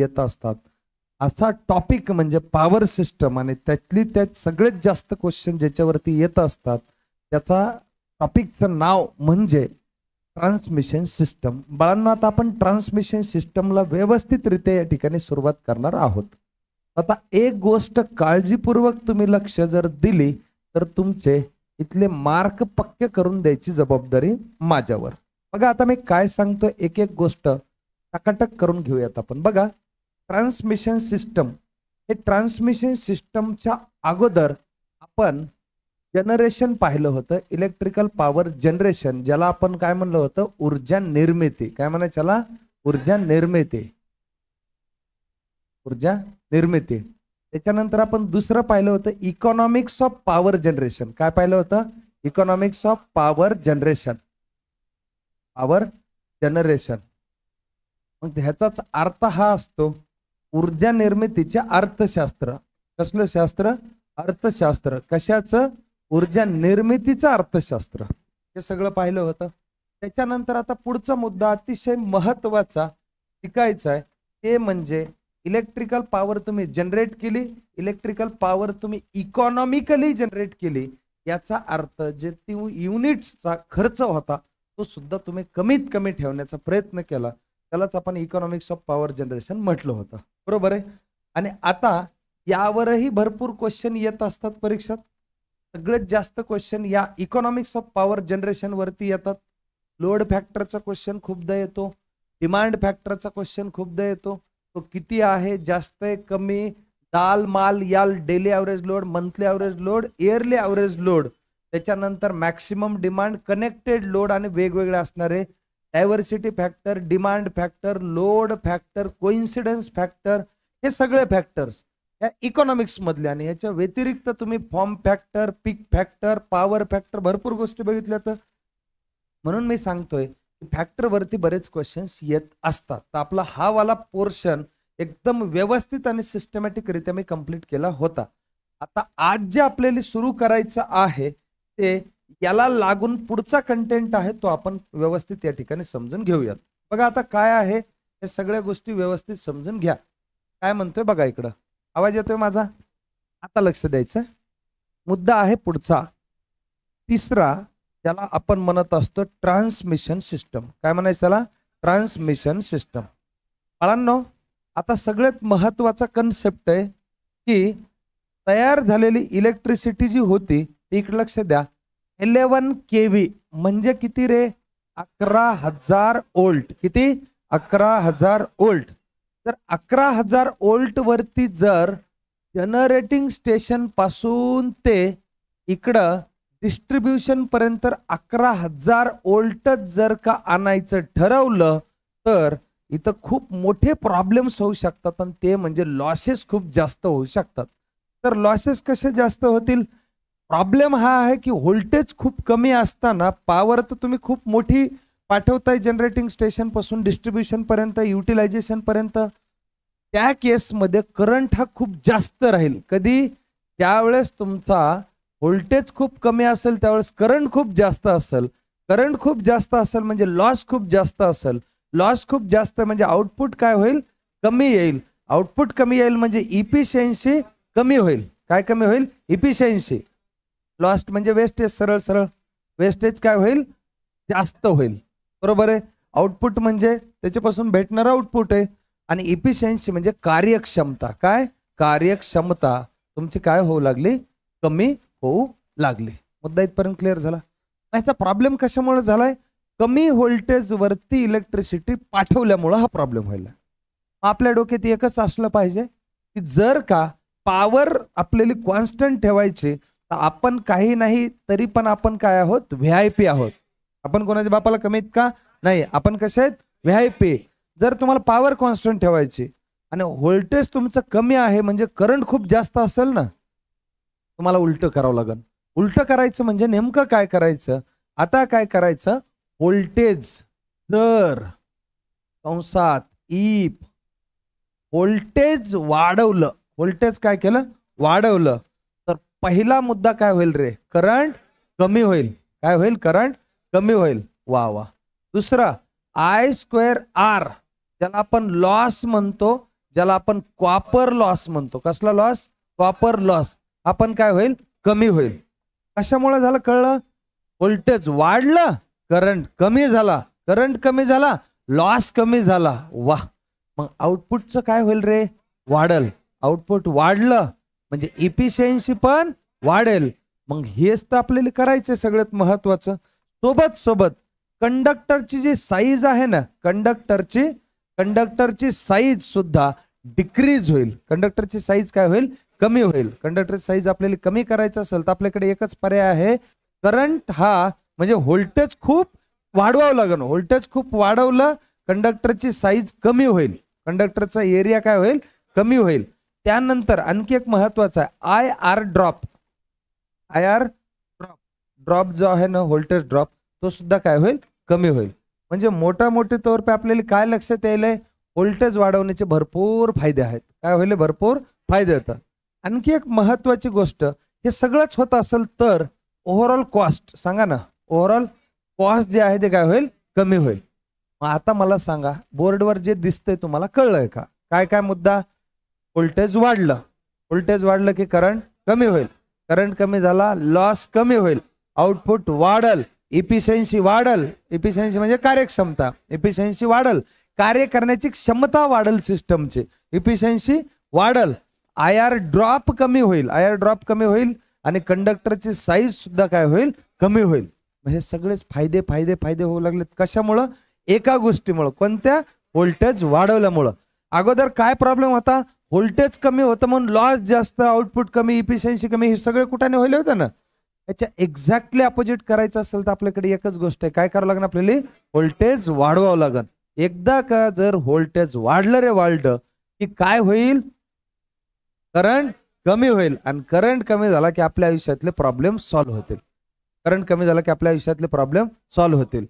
येत असतात असा टॉपिक म्हणजे पॉवर सिस्टम आणि त्यातली त्यात सगळ्यात जास्त क्वेश्चन ज्याच्यावरती येत असतात त्याचा टॉपिकचं नाव म्हणजे ट्रान्समिशन सिस्टम बाळांना आता आपण ट्रान्समिशन सिस्टमला व्यवस्थितरित्या या ठिकाणी सुरुवात करणार आहोत आता एक गोष्ट काळजीपूर्वक तुम्ही लक्ष जर दिली तर तुमचे इथले मार्क पक्के करून द्यायची जबाबदारी माझ्यावर बघा आता मी काय सांगतो एक एक गोष्ट टकाटक करून घेऊयात आपण बघा ट्रान्समिशन सिस्टम हे ट्रान्समिशन सिस्टमच्या अगोदर आपण जनरेशन पाहिलं होतं इलेक्ट्रिकल पॉवर जनरेशन ज्याला आपण काय म्हणलं होतं ऊर्जा निर्मिती काय म्हणायच्याला ऊर्जा निर्मिती ऊर्जा निर्मिती त्याच्यानंतर आपण दुसरं पाहिलं होतं इकॉनॉमिक्स ऑफ पॉवर जनरेशन काय पाहिलं होतं economics of power generation power generation मग ह्याचाच अर्थ हा असतो ऊर्जा निर्मितीचे अर्थशास्त्र कसलं शास्त्र अर्थशास्त्र कशाचं ऊर्जा निर्मितीचं अर्थशास्त्र हे सगळं पाहिलं होतं त्याच्यानंतर आता पुढचा मुद्दा अतिशय महत्वाचा शिकायचा आहे ते म्हणजे इलेक्ट्रिकल पॉवर तुम्ही जनरेट केली इलेक्ट्रिकल पॉवर तुम्ही इकॉनॉमिकली जनरेट केली याचा अर्थ जे ती युनिट्सचा खर्च होता तो सुद्धा तुम्ही कमीत कमी ठेवण्याचा प्रयत्न केला त्यालाच आपण इकॉनॉमिक्स ऑफ पॉवर जनरेशन म्हटलं होतं बरोबर आहे आणि आता यावरही भरपूर क्वेश्चन येत असतात परीक्षात सगळ्यात जास्त क्वेश्चन या इकॉनॉमिक्स ऑफ पॉवर जनरेशनवरती येतात लोड फॅक्टरचा क्वेश्चन खूपदा येतो डिमांड फॅक्टरचा क्वेश्चन खूपदा येतो तो किती आहे जास्त आहे कमी दाल माल याल daily average load monthly average load yearly average load त्याच्यानंतर मॅक्सिमम डिमांड कनेक्टेड लोड आणि वेगवेगळे असणारे diversity factor demand factor load factor coincidence factor हे सगळे फॅक्टर्स या इकॉनॉमिक्समधले आणि याच्या व्यतिरिक्त तुम्ही form factor peak factor power factor भरपूर गोष्टी बघितल्या तर म्हणून मी सांगतोय की फॅक्टरवरती बरेच क्वेश्चन्स येत असतात तर आपला हा वाला पोर्शन एकदम व्यवस्थित आणि सिस्टमॅटिकरित्या मी कम्प्लीट केला होता आता आज जे आपल्याला सुरू करायचं आहे ते याला लागून पुढचा कंटेंट आहे तो आपण व्यवस्थित या ठिकाणी समजून घेऊयात बघा आता काय आहे हे सगळ्या गोष्टी व्यवस्थित समजून घ्या काय म्हणतोय बघा इकडं आवाज येतोय माझा आता लक्ष द्यायचं मुद्दा आहे पुढचा तिसरा त्याला आपण म्हणत असतो ट्रान्समिशन सिस्टम काय म्हणायचं त्याला ट्रान्समिशन सिस्टम बाळांनो आता सगळ्यात महत्वाचा कन्सेप्ट आहे की तयार झालेली इलेक्ट्रिसिटी जी होती ती इकडे लक्ष द्या इलेवन के व्ही म्हणजे किती रे अकरा हजार ओल्ट किती अकरा हजार ओल्ट तर अकरा हजार ओल्ट वरती जर जनरेटिंग स्टेशन पासून ते इकडं डिस्ट्रीब्युशन पर्यंत अकरा हजार ओल्टच जर का आणायचं ठरवलं तर इथं खूप मोठे प्रॉब्लेम्स होऊ शकतात पण ते म्हणजे लॉसेस खूप जास्त होऊ शकतात तर लॉसेस कसे जास्त होतील प्रॉब्लेम हा आहे की व्होल्टेज खूप कमी असताना पॉवर तर तुम्ही खूप मोठी पाठवताय जनरेटिंग स्टेशनपासून डिस्ट्रीब्युशनपर्यंत युटिलायझेशनपर्यंत त्या केसमध्ये करंट हा खूप जास्त राहील कधी त्यावेळेस तुमचा व्होल्टेज खूप कमी असेल त्यावेळेस करंट खूप जास्त असेल करंट खूप जास्त असेल म्हणजे लॉस खूप जास्त असेल लॉस खूप जास्त म्हणजे आउटपुट काय होईल कमी येईल आउटपुट कमी येईल म्हणजे इफिशियन्सी कमी होईल काय कमी होईल इफिशियन्सी लॉस्ट म्हणजे वेस्टेज सरळ सरळ वेस्टेज काय होईल जास्त होईल बरोबर आहे आउटपुट म्हणजे त्याच्यापासून भेटणारं आउटपुट आहे आणि इफिशियन्सी म्हणजे कार्यक्षमता काय कार्यक्षमता तुमची काय होऊ लागली कमी होऊ लागली मुद्दा इथपर्यंत क्लिअर झाला याचा प्रॉब्लेम कशामुळे झालाय कमी व्होल्टेजवरती इलेक्ट्रिसिटी पाठवल्यामुळं हा प्रॉब्लेम व्हायला आपल्या डोक्यात एकच असलं पाहिजे की जर का पावर आपल्याला कॉन्स्टंट ठेवायची तर आपण काही नाही तरी पण आपण काय आहोत व्ही आय पी आहोत आपण कोणाच्या बापाला कमीत का नाही आपण कसे आहेत व्ही आय पी जर तुम्हाला पॉवर कॉन्स्टंट ठेवायची आणि व्होल्टेज तुमचं कमी आहे म्हणजे करंट खूप जास्त असेल ना तुम्हाला उलटं करावं लागेल उलटं करायचं म्हणजे नेमकं काय करायचं आता काय करायचं व्होल्टेज दर कंसात इप e व्होल्टेज वाढवलं व्होल्टेज काय केलं वाढवलं पहिला मुद्दा काय होईल रे करंट कमी होईल काय होईल करंट कमी होईल वा वा दुसरा आय स्क्वेअर आर ज्याला आपण लॉस म्हणतो ज्याला आपण कॉपर लॉस म्हणतो कसला लॉस कॉपर लॉस आपण काय होईल कमी होईल कशामुळे झालं कळलं व्होल्टेज वाढलं करंट कमी झाला करंट कमी झाला लॉस कमी झाला वा मग आउटपुटचं काय होईल रे वाढल आउटपुट वाढलं म्हणजे इफिशियन्सी पण वाढेल मग हेच तर आपल्याला करायचं सगळ्यात महत्वाचं सोबत सोबत कंडक्टरची जी साईज आहे ना कंडक्टरची कंडक्टरची साईज सुद्धा डिक्रीज होईल कंडक्टरची साईज काय होईल कमी होईल कंडक्टरची साईज आपल्याला कमी करायचं असेल तर आपल्याकडे एकच पर्याय आहे करंट हा म्हणजे व्होल्टेज खूप वाढवावं लागेल व्होल्टेज खूप वाढवलं कंडक्टरची साईज कमी होईल कंडक्टरचा एरिया काय होईल कमी होईल त्यानंतर आणखी एक आहे I R drop I R drop drop जो आहे ना व्होल्टेज ड्रॉप तो सुद्धा काय होईल कमी होईल म्हणजे मोठ्या मोठे तौर पे आपल्याला काय लक्षात यायला व्होल्टेज वाढवण्याचे भरपूर फायदे आहेत काय होईल भरपूर फायदे होतात आणखी एक महत्वाची गोष्ट हे सगळंच होत असेल तर ओव्हरऑल कॉस्ट सांगा ना ओव्हरऑल कॉस्ट जे आहे ते काय होईल कमी होईल मग आता मला सांगा बोर्डवर जे दिसतंय तुम्हाला कळलंय का काय काय मुद्दा व्होल्टेज वाढलं व्होल्टेज वाढलं की करंट कमी होईल करंट कमी झाला लॉस कमी होईल आउटपुट वाढल इफिशियन्सी वाढल इफिशियन्सी म्हणजे कार्यक्षमता इफिशियन्सी वाढल कार्य करण्याची क्षमता वाढल सिस्टमची इफिशियन्सी वाढल आय आर ड्रॉप कमी होईल आय आर ड्रॉप कमी होईल आणि कंडक्टरची साईज सुद्धा काय होईल कमी होईल हे सगळेच फायदे फायदे फायदे होऊ लागलेत कशामुळं एका गोष्टीमुळं कोणत्या व्होल्टेज वाढवल्यामुळं अगोदर काय प्रॉब्लेम होता व्होल्टेज कमी होतं म्हणून लॉस जास्त आउटपुट कमी इफिशियन्सी कमी हे सगळं कुठाने होईल होतं ना याच्या एक्झॅक्टली अपोजिट करायचं असेल तर आपल्याकडे एकच गोष्ट आहे काय करावं लागेल आपल्याला व्होल्टेज वाढवावं लागेल एकदा का जर व्होल्टेज वाढलं रे वाढलं की काय होईल करंट कमी होईल आणि करंट कमी झाला की आपल्या आयुष्यातले प्रॉब्लेम सॉल्व्ह होतील करंट कमी झाला की आपल्या आयुष्यातले प्रॉब्लेम सॉल्व्ह होतील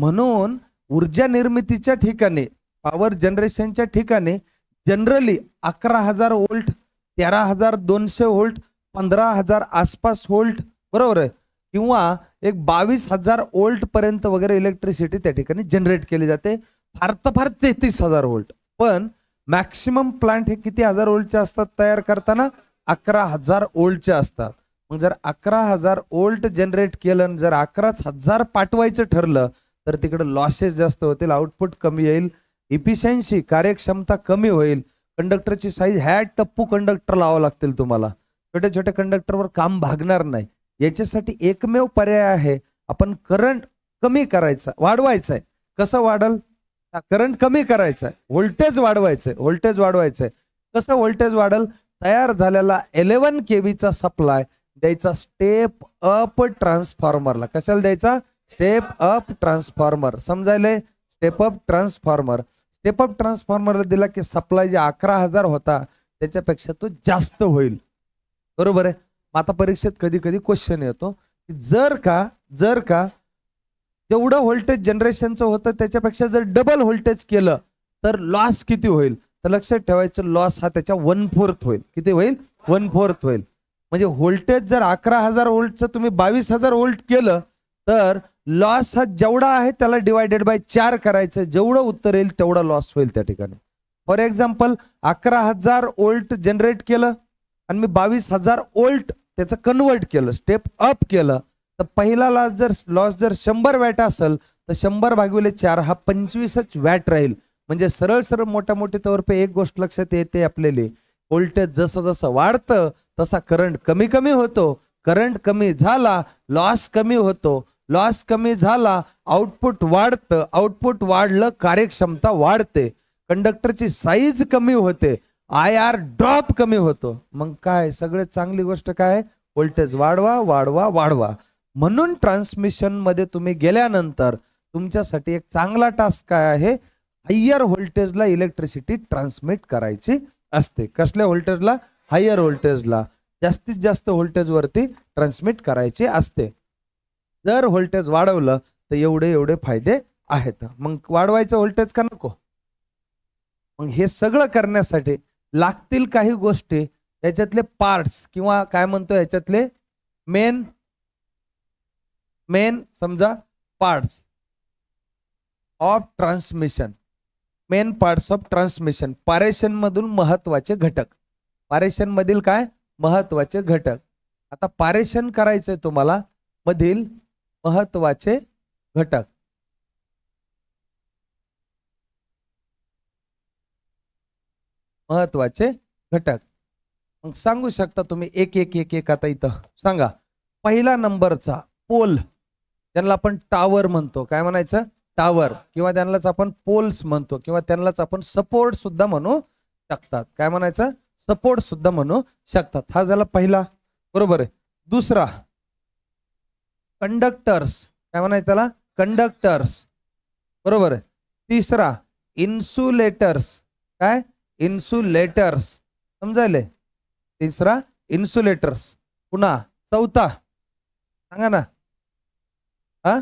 म्हणून ऊर्जा निर्मितीच्या ठिकाणी पॉवर जनरेशनच्या ठिकाणी जनरली अकरा हजार वोल्ट तेरा हजार दोनशे वोल्ट पंधरा हजार आसपास वोल्ट बरोबर आहे किंवा एक बावीस हजार वोल्ट पर्यंत वगैरे इलेक्ट्रिसिटी त्या ठिकाणी जनरेट केली जाते फार तर फार तेहतीस हजार वोल्ट पण मॅक्सिमम प्लांट हे किती हजार वोल्टचे असतात तयार करताना अकरा हजार वोल्टचे असतात मग जर अकरा हजार वोल्ट जनरेट केलं जर अकराच हजार पाठवायचं ठरलं तर तिकडे लॉसेस जास्त होतील आउटपुट कमी येईल इफिशियन्सी कार्यक्षमता कमी होईल कंडक्टरची साईज ह्या टप्पू कंडक्टर लावा लागतील तुम्हाला छोट्या छोट्या कंडक्टरवर काम भागणार नाही याच्यासाठी एकमेव पर्याय आहे आपण करंट कमी करायचा वाढवायचा आहे कसं वाढल करंट कमी करायचा आहे व्होल्टेज वाढवायचं आहे व्होल्टेज वाढवायचं आहे कसं व्होल्टेज वाढल तयार झालेला एलेवन के सप्लाय द्यायचा स्टेप अप ट्रान्सफॉर्मरला कशाला द्यायचा स्टेप अप ट्रान्सफॉर्मर समजायला स्टेप अप ट्रान्सफॉर्मर ते पण ट्रान्सफॉर्मरला दिला की सप्लाय जे अकरा हजार होता त्याच्यापेक्षा तो जास्त होईल बरोबर आहे आता परीक्षेत कधी कधी क्वेश्चन येतो की जर का जर का जेवढं व्होल्टेज जनरेशनचं होतं त्याच्यापेक्षा जर डबल व्होल्टेज केलं तर लॉस किती होईल तर लक्षात ठेवायचं लॉस हा त्याच्या वन फोर्थ होईल किती होईल वन फोर्थ होईल म्हणजे व्होल्टेज जर अकरा हजार वोल्टचं तुम्ही बावीस हजार वोल्ट केलं तर लॉस हा जेवढा आहे त्याला डिवायडेड बाय चार करायचं जेवढं उत्तर येईल तेवढा लॉस होईल त्या ठिकाणी फॉर एक्झाम्पल अकरा हजार ओल्ट जनरेट केलं आणि मी बावीस हजार ओल्ट त्याचं कन्वर्ट केलं स्टेप अप केलं तर पहिला लॉस जर लॉस जर शंभर वॅट असेल तर शंभर भागविले चार हा पंचवीसच वॅट राहील म्हणजे सरळ सरळ मोठ्या मोठ्या तर्फे एक गोष्ट लक्षात येते आपल्याला वोल्टेज जसं जसं वाढतं तसा करंट कमी कमी होतो करंट कमी झाला लॉस कमी होतो लॉस कमी झाला आउटपुट वाढतं आउटपुट वाढलं कार्यक्षमता वाढते कंडक्टरची साईज कमी होते आय आर ड्रॉप कमी होतो मग काय सगळ्यात चांगली गोष्ट काय व्होल्टेज वाढवा वाढवा वाढवा म्हणून ट्रान्समिशनमध्ये तुम्ही गेल्यानंतर तुमच्यासाठी एक चांगला टास्क काय आहे हायर व्होल्टेजला इलेक्ट्रिसिटी ट्रान्समिट करायची असते कसल्या व्होल्टेजला हायर व्होल्टेजला जास्तीत जास्त व्होल्टेजवरती ट्रान्समिट करायची असते जर व्होल्टेज वाढवलं तर एवढे एवढे फायदे आहेत मग वाढवायचं व्होल्टेज का नको मग हे सगळं करण्यासाठी लागतील काही गोष्टी याच्यातले पार्ट्स किंवा काय म्हणतो याच्यातले मेन मेन समजा parts of transmission main parts of transmission पारेशन मधून महत्वाचे घटक पारेशन मधील काय महत्वाचे घटक आता पारेशन करायचंय तुम्हाला मधील महत्वाचे घटक महत्वाचे घटक मग सांगू शकता तुम्ही एक एक एक एक आता इथं सांगा पहिला नंबरचा पोल ज्यांना आपण टावर म्हणतो काय म्हणायचं टावर किंवा त्यांनाच आपण पोल्स म्हणतो किंवा त्यांनाच आपण सपोर्ट सुद्धा म्हणू शकतात काय म्हणायचं सपोर्ट सुद्धा म्हणू शकतात हा झाला पहिला बरोबर आहे दुसरा कंडक्टर्स काय म्हणायचं त्याला कंडक्टर्स बरोबर तिसरा इन्सुलेटर्स काय इन्सुलेटर्स समजायले तिसरा इन्सुलेटर्स पुन्हा चौथा सांगा ना हा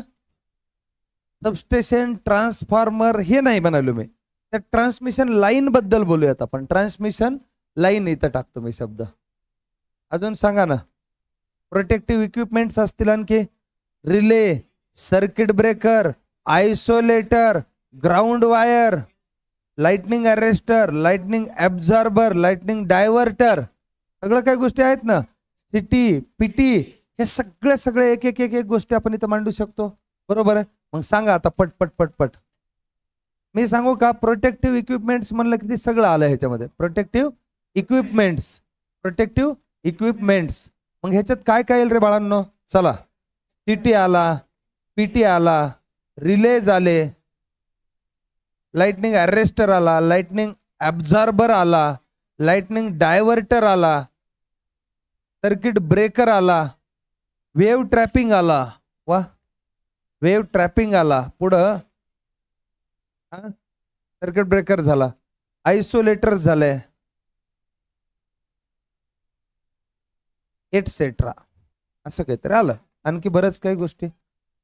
सबस्टेशन ट्रान्सफॉर्मर हे नाही म्हणालो मी तर ट्रान्समिशन लाईन बद्दल बोलूयात आपण ट्रान्समिशन लाईन इथं टाकतो मी शब्द अजून सांगा ना प्रोटेक्टिव्ह इक्विपमेंट्स असतील आणखी relay circuit breaker isolator ground wire lightning arrester lightning absorber lightning diverter सगळं काही गोष्टी आहेत ना सिटी पीटी हे सगळे सगळे एक एक एक एक गोष्टी आपण इथं मांडू शकतो बरोबर आहे मग सांगा आता पट पट पट पट मी सांगू का प्रोटेक्टिव्ह इक्विपमेंट्स म्हणलं की ते सगळं आलं ह्याच्यामध्ये प्रोटेक्टिव्ह इक्विपमेंट्स प्रोटेक्टिव्ह इक्विपमेंट्स मग ह्याच्यात काय काय येईल रे बाळांनो चला सी टी आला पीटी आला रिले झाले लाइटनिंग अरेस्टर आला लाइटनिंग ॲब्झॉर्बर आला लाइटनिंग डायव्हर्टर आला सर्किट ब्रेकर आला वेव्ह ट्रॅपिंग आला वा वेव्ह ट्रॅपिंग आला पुढं सर्किट ब्रेकर झाला आयसोलेटर झाले एटसेट्रा असं काहीतरी आलं आणखी बरंच काही गोष्टी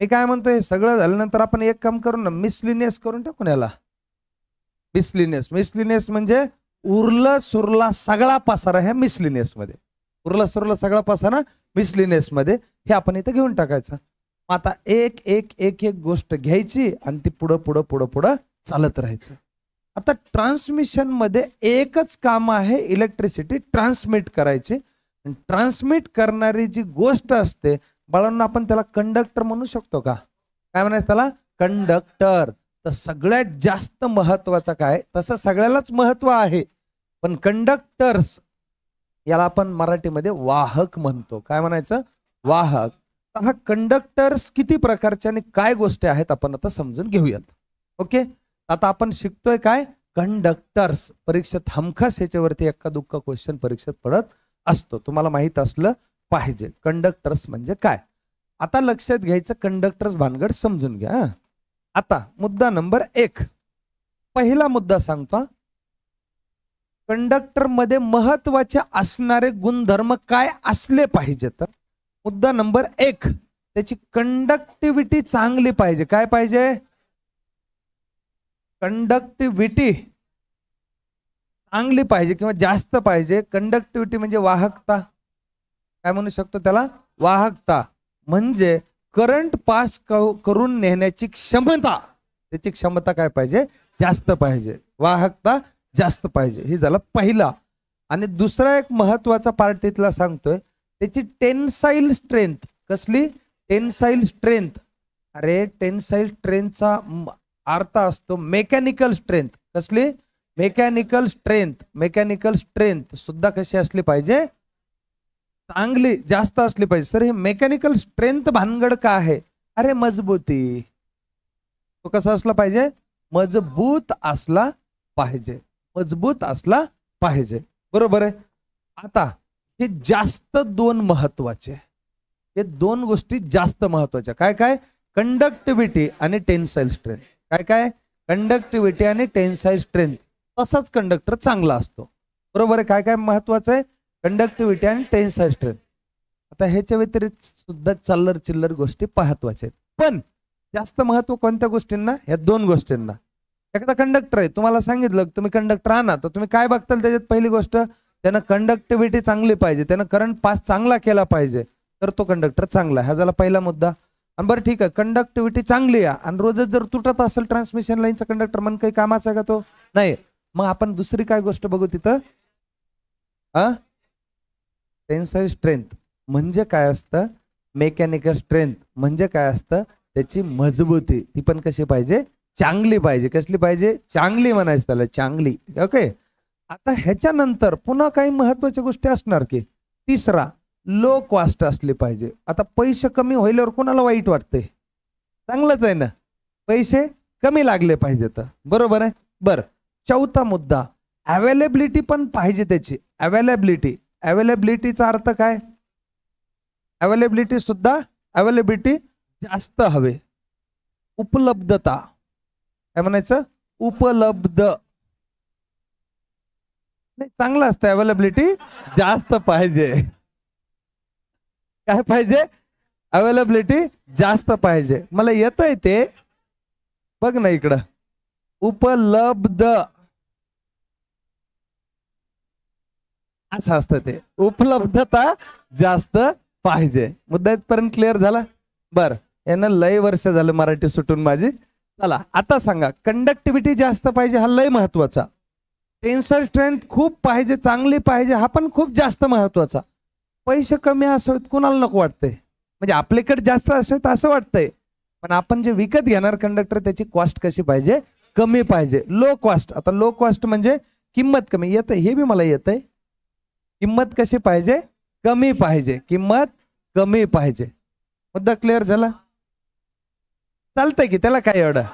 मी काय म्हणतोय सगळं झाल्यानंतर आपण एक काम करू ना मिसलिनियस करून टाकून याला मिसलिनियस मिसलिनियस म्हणजे उरला सुरला सगळा पासारा ह्या मिसलिनियस मध्ये उरला सुरला सगळा पासारा मिसलिनियस मध्ये हे आपण इथं घेऊन टाकायचं आता एक एक एक एक गोष्ट घ्यायची आणि ती पुढं पुढं पुढं पुढं चालत राहायचं आता ट्रान्समिशन मध्ये एकच काम आहे इलेक्ट्रिसिटी ट्रान्समिट करायची ट्रान्समिट करणारी जी गोष्ट असते बाळांना आपण त्याला कंडक्टर म्हणू शकतो का काय म्हणायचं त्याला कंडक्टर तर सगळ्यात जास्त महत्वाचं काय तसं सगळ्यालाच महत्व आहे पण कंडक्टर्स याला आपण मराठीमध्ये वाहक म्हणतो काय म्हणायचं वाहक हा कंडक्टर्स किती प्रकारचे आणि काय गोष्टी आहेत आपण आता समजून घेऊयात ओके आता आपण शिकतोय काय कंडक्टर्स परीक्षेत हमखास याच्यावरती एक्का दुक्का क्वेश्चन परीक्षेत पडत असतो तुम्हाला माहित असलं पाहिजे कंडक्टर्स म्हणजे काय आता लक्षात घ्यायचं कंडक्टर्स भानगड समजून घ्या आता मुद्दा नंबर एक पहिला मुद्दा सांगतो कंडक्टर मध्ये महत्वाचे असणारे गुणधर्म काय असले पाहिजे तर मुद्दा नंबर एक त्याची कंडक्टिव्हिटी चांगली पाहिजे काय पाहिजे कंडक्टिव्हिटी चांगली पाहिजे किंवा जास्त पाहिजे कंडक्टिव्हिटी म्हणजे वाहकता काय म्हणू शकतो त्याला वाहकता म्हणजे करंट पास करून नेण्याची क्षमता त्याची क्षमता काय पाहिजे जास्त पाहिजे वाहकता जास्त पाहिजे हे झालं पहिला आणि दुसरा एक महत्वाचा पार्ट तिथला सांगतोय त्याची टेन्साईल स्ट्रेंथ कसली टेन्साईल स्ट्रेंथ अरे टेन्साईल स्ट्रेंथचा अर्थ असतो मेकॅनिकल स्ट्रेंथ कसली मेकॅनिकल स्ट्रेंथ मेकॅनिकल स्ट्रेंथ सुद्धा कशी असली पाहिजे चांगली जास्त असली पाहिजे सर हे मेकॅनिकल स्ट्रेंथ भानगड का आहे अरे मजबूती तो कसा असला पाहिजे मजबूत असला पाहिजे मजबूत असला पाहिजे बरोबर आहे आता हे जास्त दोन महत्वाचे हे दोन गोष्टी जास्त महत्वाच्या काय काय कंडक्टिव्हिटी आणि टेन्साईल स्ट्रेंथ काय काय कंडक्टिव्हिटी आणि टेन्साईल स्ट्रेंथ तसाच कंडक्टर चांगला असतो बरोबर आहे काय काय महत्वाचं आहे कंडक्टिव्हिटी आणि टेन्साईल स्ट्रेंथ आता ह्याच्या व्यतिरिक्त सुद्धा चाललर चिल्लर गोष्टी महत्वाच्या आहेत पण जास्त महत्व कोणत्या गोष्टींना ह्या दोन गोष्टींना एखादा कंडक्टर आहे तुम्हाला सांगितलं तुम्ही कंडक्टर आणा तर तुम्ही काय बघताल त्याच्यात पहिली गोष्ट त्यानं कंडक्टिव्हिटी चांगली पाहिजे त्यानं करंट पास चांगला केला पाहिजे तर तो कंडक्टर चांगला हा झाला पहिला मुद्दा आणि बरं ठीक आहे कंडक्टिव्हिटी चांगली आहे आणि रोजच जर तुटत असेल ट्रान्समिशन लाईनचा कंडक्टर म्हणून काही कामाचा का तो नाही मग आपण दुसरी काय गोष्ट बघू तिथं टेन्साईल स्ट्रेंथ म्हणजे काय असतं मेकॅनिकल स्ट्रेंथ म्हणजे काय असतं त्याची मजबूती ती पण कशी पाहिजे चांगली पाहिजे कसली पाहिजे चांगली म्हणायचं त्याला चांगली ओके आता ह्याच्यानंतर पुन्हा काही महत्वाच्या गोष्टी असणार की तिसरा लो कॉस्ट असली पाहिजे आता पैसे कमी होईल्यावर कोणाला वाईट वाटते चांगलंच आहे ना पैसे कमी लागले पाहिजे तर बरोबर आहे बरं चौथा मुद्दा अवेलेबिलिटी पण पाहिजे त्याची अवेलेबिलिटी अवेलेबिलिटीचा अर्थ काय अवेलेबिलिटी सुद्धा अवेलेबिलिटी जास्त हवे उपलब्धता काय म्हणायचं उपलब्ध नाही चांगलं असतं अवेलेबिलिटी जास्त पाहिजे काय पाहिजे अवेलेबिलिटी जास्त पाहिजे मला येत आहे ते बघ ना इकडं उपलब्ध असं असतं ते उपलब्धता जास्त पाहिजे मुद्दा इथपर्यंत क्लिअर झाला बर यानं लय वर्ष झालं मराठी सुटून माझी चला आता सांगा कंडक्टिव्हिटी जास्त पाहिजे हा लय महत्वाचा टेन्सर स्ट्रेंथ खूप पाहिजे चांगली पाहिजे हा पण खूप जास्त महत्वाचा पैसे कमी असावेत कुणाला नको वाटते म्हणजे आपल्याकडे जास्त असावेत असं वाटतंय पण आपण जे विकत घेणार कंडक्टर त्याची कॉस्ट कशी पाहिजे कमी पाहिजे लो कॉस्ट आता लो कॉस्ट म्हणजे किंमत कमी येतं हे बी मला आहे किंमत कशी पाहिजे कमी पाहिजे किंमत कमी पाहिजे मुद्दा क्लिअर झाला चालतंय की त्याला काय एवढं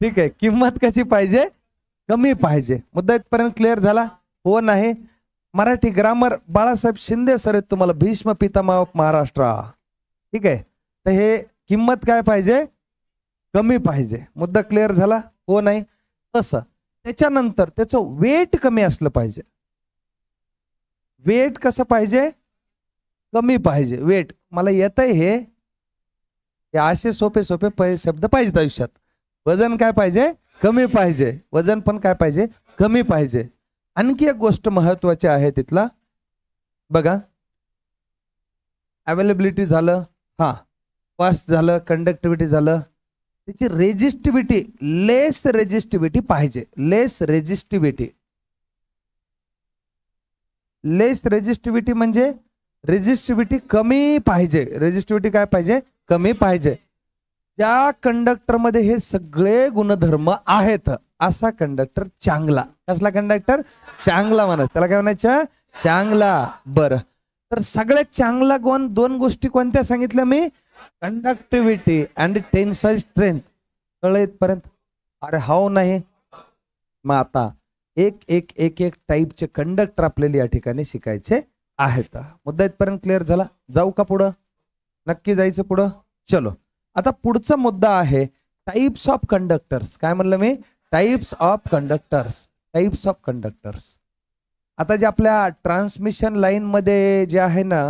ठीक आहे किंमत कशी पाहिजे कमी पाहिजे मुद्दा इथपर्यंत क्लिअर झाला हो नाही मराठी ग्रामर बाळासाहेब शिंदे सर आहेत तुम्हाला भीष्म ऑफ महाराष्ट्र ठीक आहे तर हे किंमत काय पाहिजे कमी पाहिजे मुद्दा क्लिअर झाला हो नाही तसं त्याच्यानंतर त्याचं वेट कमी असलं पाहिजे वेट कसं पाहिजे कमी पाहिजे वेट मला येत आहे हे असे सोपे सोपे शब्द पाहिजेत आयुष्यात वजन काय पाहिजे कमी पाहिजे वजन पण काय पाहिजे कमी पाहिजे आणखी एक गोष्ट महत्वाची आहे तिथला बघा अवेलेबिलिटी झालं हा फास्ट झालं कंडक्टिव्हिटी झालं त्याची रेजिस्टिव्हिटी लेस रेजिस्टिव्हिटी पाहिजे लेस रेजिस्टिव्हिटी लेस रेजिस्टिव्हिटी म्हणजे रेजिस्टिव्हिटी कमी पाहिजे रेजिस्टिव्हिटी काय पाहिजे कमी पाहिजे त्या कंडक्टरमध्ये हे सगळे गुणधर्म आहेत असा कंडक्टर चांगला कसला कंडक्टर चांगला म्हणायचं त्याला काय म्हणायचं चांगला बरं तर सगळ्यात चांगला गुण दोन गोष्टी कोणत्या सांगितल्या मी कंडक्टिव्हिटी अँड टेन्सर स्ट्रेंथ कळ येतपर्यंत अरे हाव नाही मग आता एक एक एक एक टाईपचे कंडक्टर आपल्याला या ठिकाणी शिकायचे आहेत मुद्दा इथपर्यंत क्लिअर झाला जाऊ का पुढं नक्की जायचं पुढं चलो आता पुढचा मुद्दा आहे टाईप्स ऑफ कंडक्टर्स काय म्हणलं मी types of conductors types of conductors आता जे आपल्या ट्रान्समिशन लाईनमध्ये जे आहे ना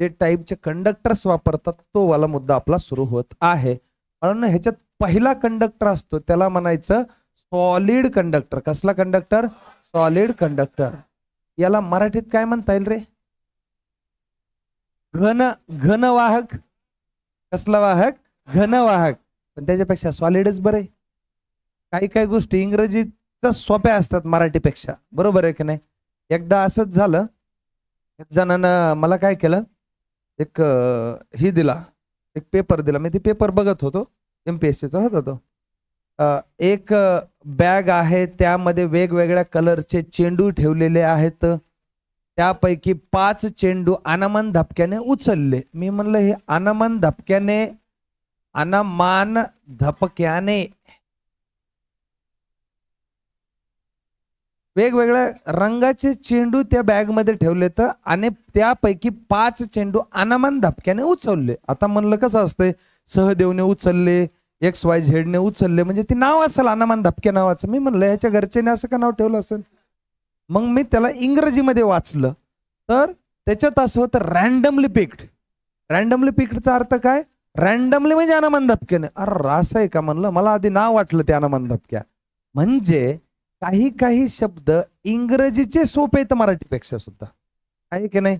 जे टाईपचे कंडक्टर्स वापरतात तो वाला मुद्दा आपला सुरू होत आहे म्हणून ह्याच्यात पहिला कंडक्टर असतो त्याला म्हणायचं सॉलिड कंडक्टर कसला कंडक्टर सॉलिड कंडक्टर याला मराठीत काय म्हणता येईल रे घन घनवाहक कसला वाहक घनवाहक पण त्याच्यापेक्षा सॉलिडच बरे काही काही गोष्टी इंग्रजीच्या सोप्या असतात मराठीपेक्षा बरोबर आहे की नाही एकदा असंच झालं एक जणांना मला काय केलं एक ही दिला एक पेपर दिला मी ते पेपर बघत होतो एम पी एस सीचा होता तो एक बॅग आहे त्यामध्ये वेगवेगळ्या कलरचे चेंडू ठेवलेले आहेत त्यापैकी पाच चेंडू अनामान धपक्याने उचलले मी म्हणलं हे अनामान धपक्याने अनामान धपक्याने वेगवेगळ्या रंगाचे चेंडू त्या बॅगमध्ये ठेवले तर आणि त्यापैकी पाच चेंडू अनामान धपक्याने उचलले आता म्हणलं कसं असतंय सहदेवने उचलले एक्स वाय झेडने उचलले म्हणजे ती नाव असेल अनामान धपके नावाचं मी म्हणलं याच्या घरच्याने असं का नाव ठेवलं असेल मग मी त्याला इंग्रजीमध्ये वाचलं तर त्याच्यात असं होतं रॅन्डमली पिक्ड रॅन्डमली पिक्डचा अर्थ काय रॅन्डमली म्हणजे अनामान धपक्याने अरे असं आहे का म्हणलं मला आधी नाव वाटलं ते अनामान धपक्या म्हणजे काही काही शब्द इंग्रजीचे सोपे आहेत मराठीपेक्षा सुद्धा आहे की नाही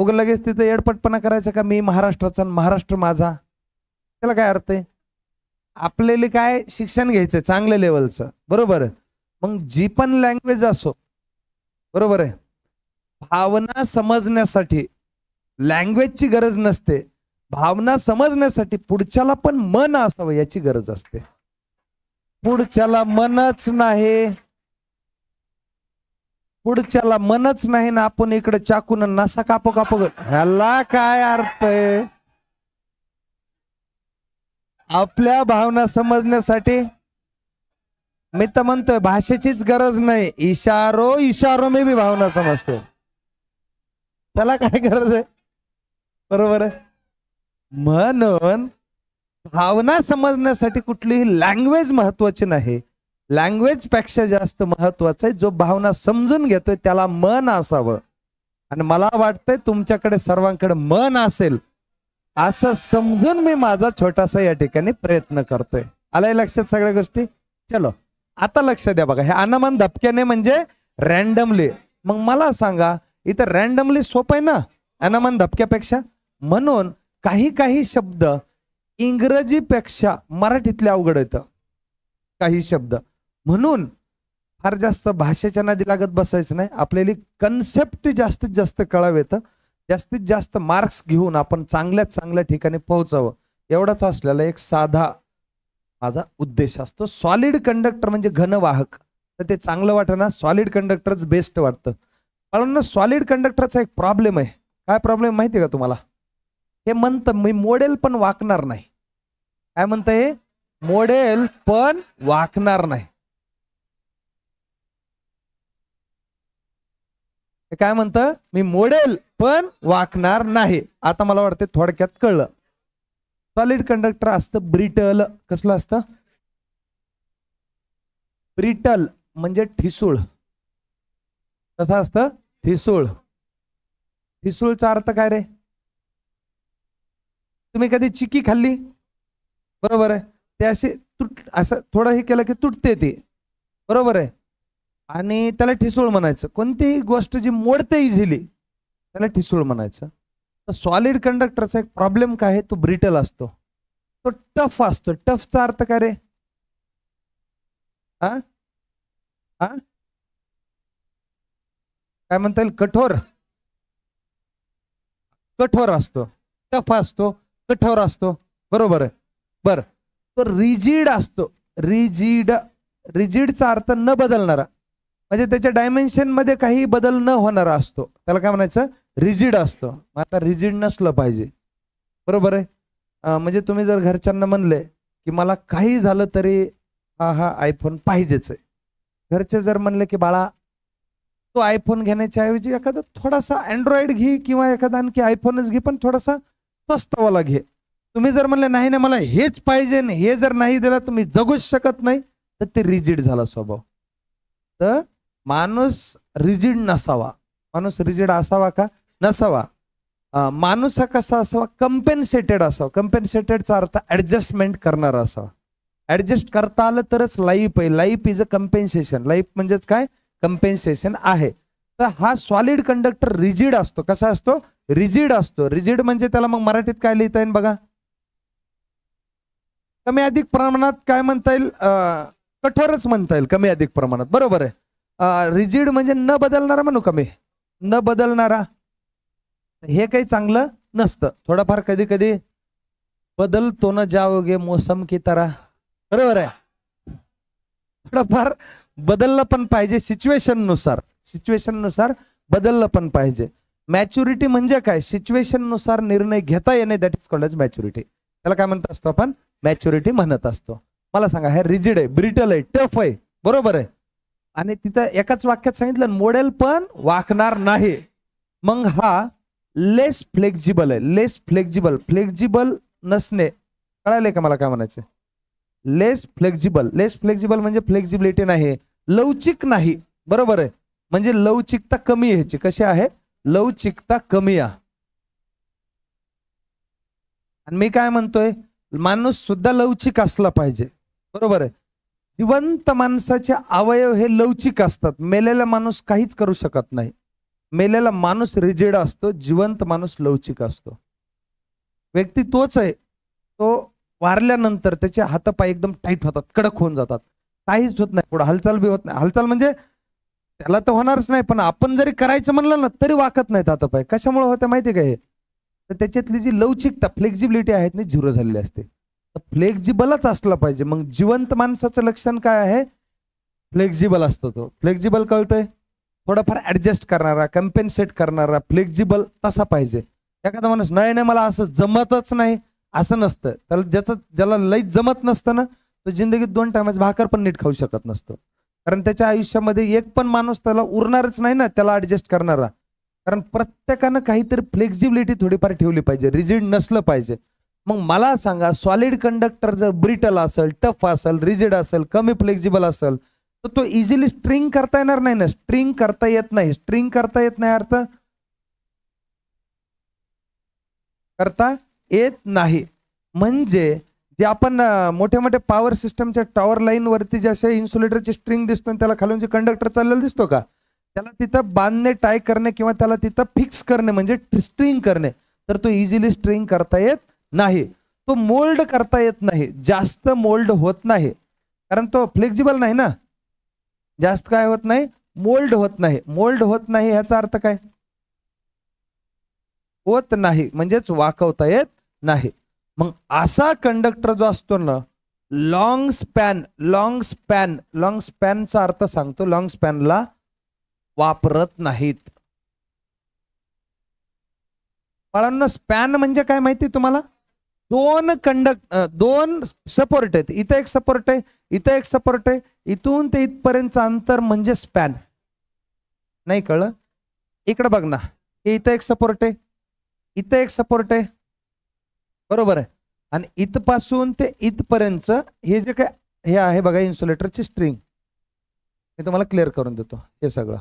उग लगेच तिथं एडपटपणा करायचं का मी महाराष्ट्राचा महाराष्ट्र माझा त्याला काय अर्थ आहे आपल्याला काय शिक्षण घ्यायचं चांगल्या लेवलचं बरोबर मग जी पण लँग्वेज असो बरोबर आहे भावना समजण्यासाठी लँग्वेजची गरज नसते भावना समजण्यासाठी पुढच्याला पण मन असावं याची गरज असते पुढच्याला मनच नाही पुढच्याला मनच नाही ना आपण इकडे चाकून नसा कापो कापो ह्याला काय अर्थ आहे आपल्या भावना समजण्यासाठी मी तर म्हणतोय भाषेचीच गरज नाही इशारो इशारो मी बी भावना समजतो त्याला काय गरज आहे बरोबर आहे म्हणून भावना समजण्यासाठी कुठलीही लँग्वेज महत्वाची नाही लँग्वेज पेक्षा जास्त महत्वाचं आहे जो भावना समजून घेतोय त्याला मन असावं आणि मला वाटतंय तुमच्याकडे सर्वांकडे मन असेल असं समजून मी माझा छोटासा या ठिकाणी प्रयत्न करतोय आलाय लक्षात सगळ्या गोष्टी चलो आता लक्ष द्या बघा हे अनमन धपक्याने म्हणजे रॅन्डमली मग मला सांगा इथं रॅन्डमली सोप आहे ना अनमन धपक्यापेक्षा म्हणून काही काही शब्द इंग्रजीपेक्षा मराठीतले अवघड येतं काही शब्द म्हणून फार जास्त भाषेच्या नादी लागत बसायचं नाही आपल्याला कन्सेप्ट जास्तीत जास्त कळावेत जास्तीत जास्त मार्क्स घेऊन आपण चांगल्यात चांगल्या ठिकाणी पोहोचावं एवढाच असलेला एक साधा माझा उद्देश असतो सॉलिड कंडक्टर म्हणजे घनवाहक तर ते चांगलं वाटतं ना सॉलिड कंडक्टरच बेस्ट वाटतं कारण सॉलिड कंडक्टरचा एक प्रॉब्लेम आहे काय प्रॉब्लेम माहिती आहे का तुम्हाला हे म्हणतं मी मोडेल पण वाकणार नाही काय म्हणतं हे मोडेल पण वाकणार नाही काय म्हणत मी मोडेल पण वाकणार नाही आता मला वाटते थोडक्यात कळलं सॉलिड कंडक्टर असतं ब्रिटल कसलं असत ब्रिटल म्हणजे ठिसूळ कसं असतं ठिसूळ ठिसूळचा अर्थ काय रे तुम्ही कधी चिकी खाल्ली बरोबर आहे ते असे तुट असं थोडं हे केलं की तुटते ती बरोबर आहे आणि त्याला ठिसूळ म्हणायचं कोणतीही गोष्ट जी मोडते इझिली त्याला ठिसूळ म्हणायचं तर सॉलिड कंडक्टरचा एक प्रॉब्लेम काय आहे तो ब्रिटल असतो तो टफ असतो टफचा अर्थ काय रे हा हा काय म्हणता येईल कठोर कठोर असतो टफ असतो कठोर असतो बरोबर आहे बर तो रिजिड असतो रिजिड रिजिडचा अर्थ न बदलणारा म्हणजे त्याच्या डायमेन्शनमध्ये काही बदल न होणारा असतो त्याला काय म्हणायचं रिजिड असतो आता रिजिड नसलं पाहिजे बरोबर आहे म्हणजे तुम्ही जर घरच्यांना म्हणले की मला काही झालं तरी हा हा आयफोन पाहिजेच आहे घरचे जर म्हणले की बाळा तो आयफोन घेण्याच्या ऐवजी एखादा थोडासा अँड्रॉइड घे किंवा एखादा आणखी आयफोनच घे पण थोडासा स्वस्तवाला घे तुम्ही जर म्हणले नाही ना मला हेच पाहिजे हे जर नाही दिला तुम्ही जगूच शकत नाही तर ते रिजिड झाला स्वभाव तर माणूस रिजिड नसावा माणूस रिजिड असावा का नसावा माणूस हा कसा असावा कम्पेन्सेटेड असावा कम्पेन्सेटेडचा अर्थ ॲडजस्टमेंट करणारा असावा ॲडजस्ट करता आलं तरच लाईफ आहे life is a compensation life म्हणजेच काय कम्पेन्सेशन आहे तर हा सॉलिड कंडक्टर रिजिड असतो कसा असतो रिजिड असतो रिजिड म्हणजे त्याला मग मराठीत काय लिहिता येईल बघा कमी अधिक प्रमाणात काय म्हणता येईल कठोरच म्हणता येईल कमी अधिक प्रमाणात बरोबर आहे रिजिड म्हणजे न बदलणारा म्हणू का मी न बदलणारा हे काही चांगलं नसतं थोडंफार कधी कधी बदलतो ना जावगे मोसम की तरा बरोबर आहे थोडंफार बदललं पण पाहिजे सिच्युएशन नुसार सिच्युएशन नुसार बदललं पण पाहिजे मॅच्युरिटी म्हणजे काय सिच्युएशन नुसार निर्णय घेता येणे that is called as maturity त्याला काय म्हणत असतो आपण मॅच्युरिटी म्हणत असतो मला सांगा हे रिजिड आहे ब्रिटल आहे टफ आहे बरोबर आहे आणि तिथं एकाच वाक्यात सांगितलं मॉडेल पण वाकणार नाही मग हा लेस फ्लेक्झिबल आहे लेस फ्लेक्झिबल फ्लेक्झिबल नसणे कळाले का मला काय म्हणायचं लेस फ्लेक्झिबल लेस फ्लेक्झिबल म्हणजे फ्लेक्झिबिलिटी नाही लवचिक नाही बरोबर आहे म्हणजे लवचिकता कमी ह्याची कशी आहे लवचिकता कमी आहे आणि मी काय म्हणतोय माणूस सुद्धा लवचिक असला पाहिजे बरोबर आहे जिवंत माणसाचे अवयव हे लवचिक असतात मेलेला माणूस काहीच करू शकत नाही मेलेला माणूस रिजिड असतो जिवंत माणूस लवचिक असतो व्यक्ती तोच आहे तो वारल्यानंतर त्याचे हातपाय एकदम टाईट होतात कडक होऊन जातात काहीच होत नाही पुढे हालचाल बी होत नाही हालचाल म्हणजे त्याला तर होणारच नाही पण आपण जरी करायचं म्हणलं ना तरी वाकत नाहीत हातपाय कशामुळे होतं माहिती काय तर त्याच्यातली जी लवचिकता फ्लेक्झिबिलिटी आहे ती झिरो झालेली असते फ्लेक्झिबलच असला पाहिजे मग जिवंत माणसाचं लक्षण काय आहे फ्लेक्झिबल असतो तो फ्लेक्झिबल कळतंय थोडंफार ऍडजस्ट करणारा कम्पेन्सेट करणारा फ्लेक्झिबल तसा पाहिजे एखादा माणूस नाही नाही मला असं जमतच नाही असं नसतं त्याला ज्याचं ज्याला लई जमत नसतं ना तो जिंदगीत दोन टायमाचे भाकर पण नीट खाऊ शकत नसतो कारण त्याच्या आयुष्यामध्ये एक पण माणूस त्याला उरणारच नाही ना त्याला ऍडजस्ट करणारा कारण प्रत्येकानं काहीतरी फ्लेक्झिबिलिटी थोडीफार ठेवली पाहिजे रिजिड नसलं पाहिजे मग मला सांगा सॉलिड कंडक्टर जर ब्रिटल असेल टफ असेल रिजिड असेल कमी फ्लेक्झिबल असेल तर तो इझिली स्ट्रिंग करता येणार नाही ना स्ट्रिंग करता येत नाही स्ट्रिंग करता येत नाही अर्थ करता येत नाही म्हणजे जे आपण मोठ्या मोठ्या पॉवर सिस्टमच्या टॉवर लाईनवरती जे असे इन्सुलेटरची स्ट्रिंग दिसतो त्याला खालून जे कंडक्टर चाललेला दिसतो का त्याला तिथं बांधणे टाय करणे किंवा त्याला तिथं फिक्स करणे म्हणजे स्ट्रिंग करणे तर तो इझिली स्ट्रिंग करता येत नाही तो मोल्ड करता येत नाही जास्त मोल्ड होत नाही कारण तो फ्लेक्झिबल नाही ना जास्त काय होत नाही मोल्ड होत नाही मोल्ड होत नाही ह्याचा अर्थ काय होत नाही म्हणजेच वाकवता येत नाही मग असा कंडक्टर जो असतो ना long span long span long स्पॅनचा अर्थ सांगतो लॉंग स्पॅनला वापरत नाहीत बाळांना स्पॅन म्हणजे काय माहिती तुम्हाला दोन कंडक्ट दोन सपोर्ट आहेत इथं एक सपोर्ट आहे इथं एक सपोर्ट आहे इथून ते इथपर्यंतचं अंतर म्हणजे स्पॅन नाही कळ इकडं बघ ना हे इथं एक सपोर्ट आहे इथं एक सपोर्ट आहे बरोबर आहे आणि इथपासून ते इथपर्यंत हे जे काय हे आहे बघा इन्सुलेटरची स्ट्रिंग मी तुम्हाला क्लिअर करून देतो हे सगळं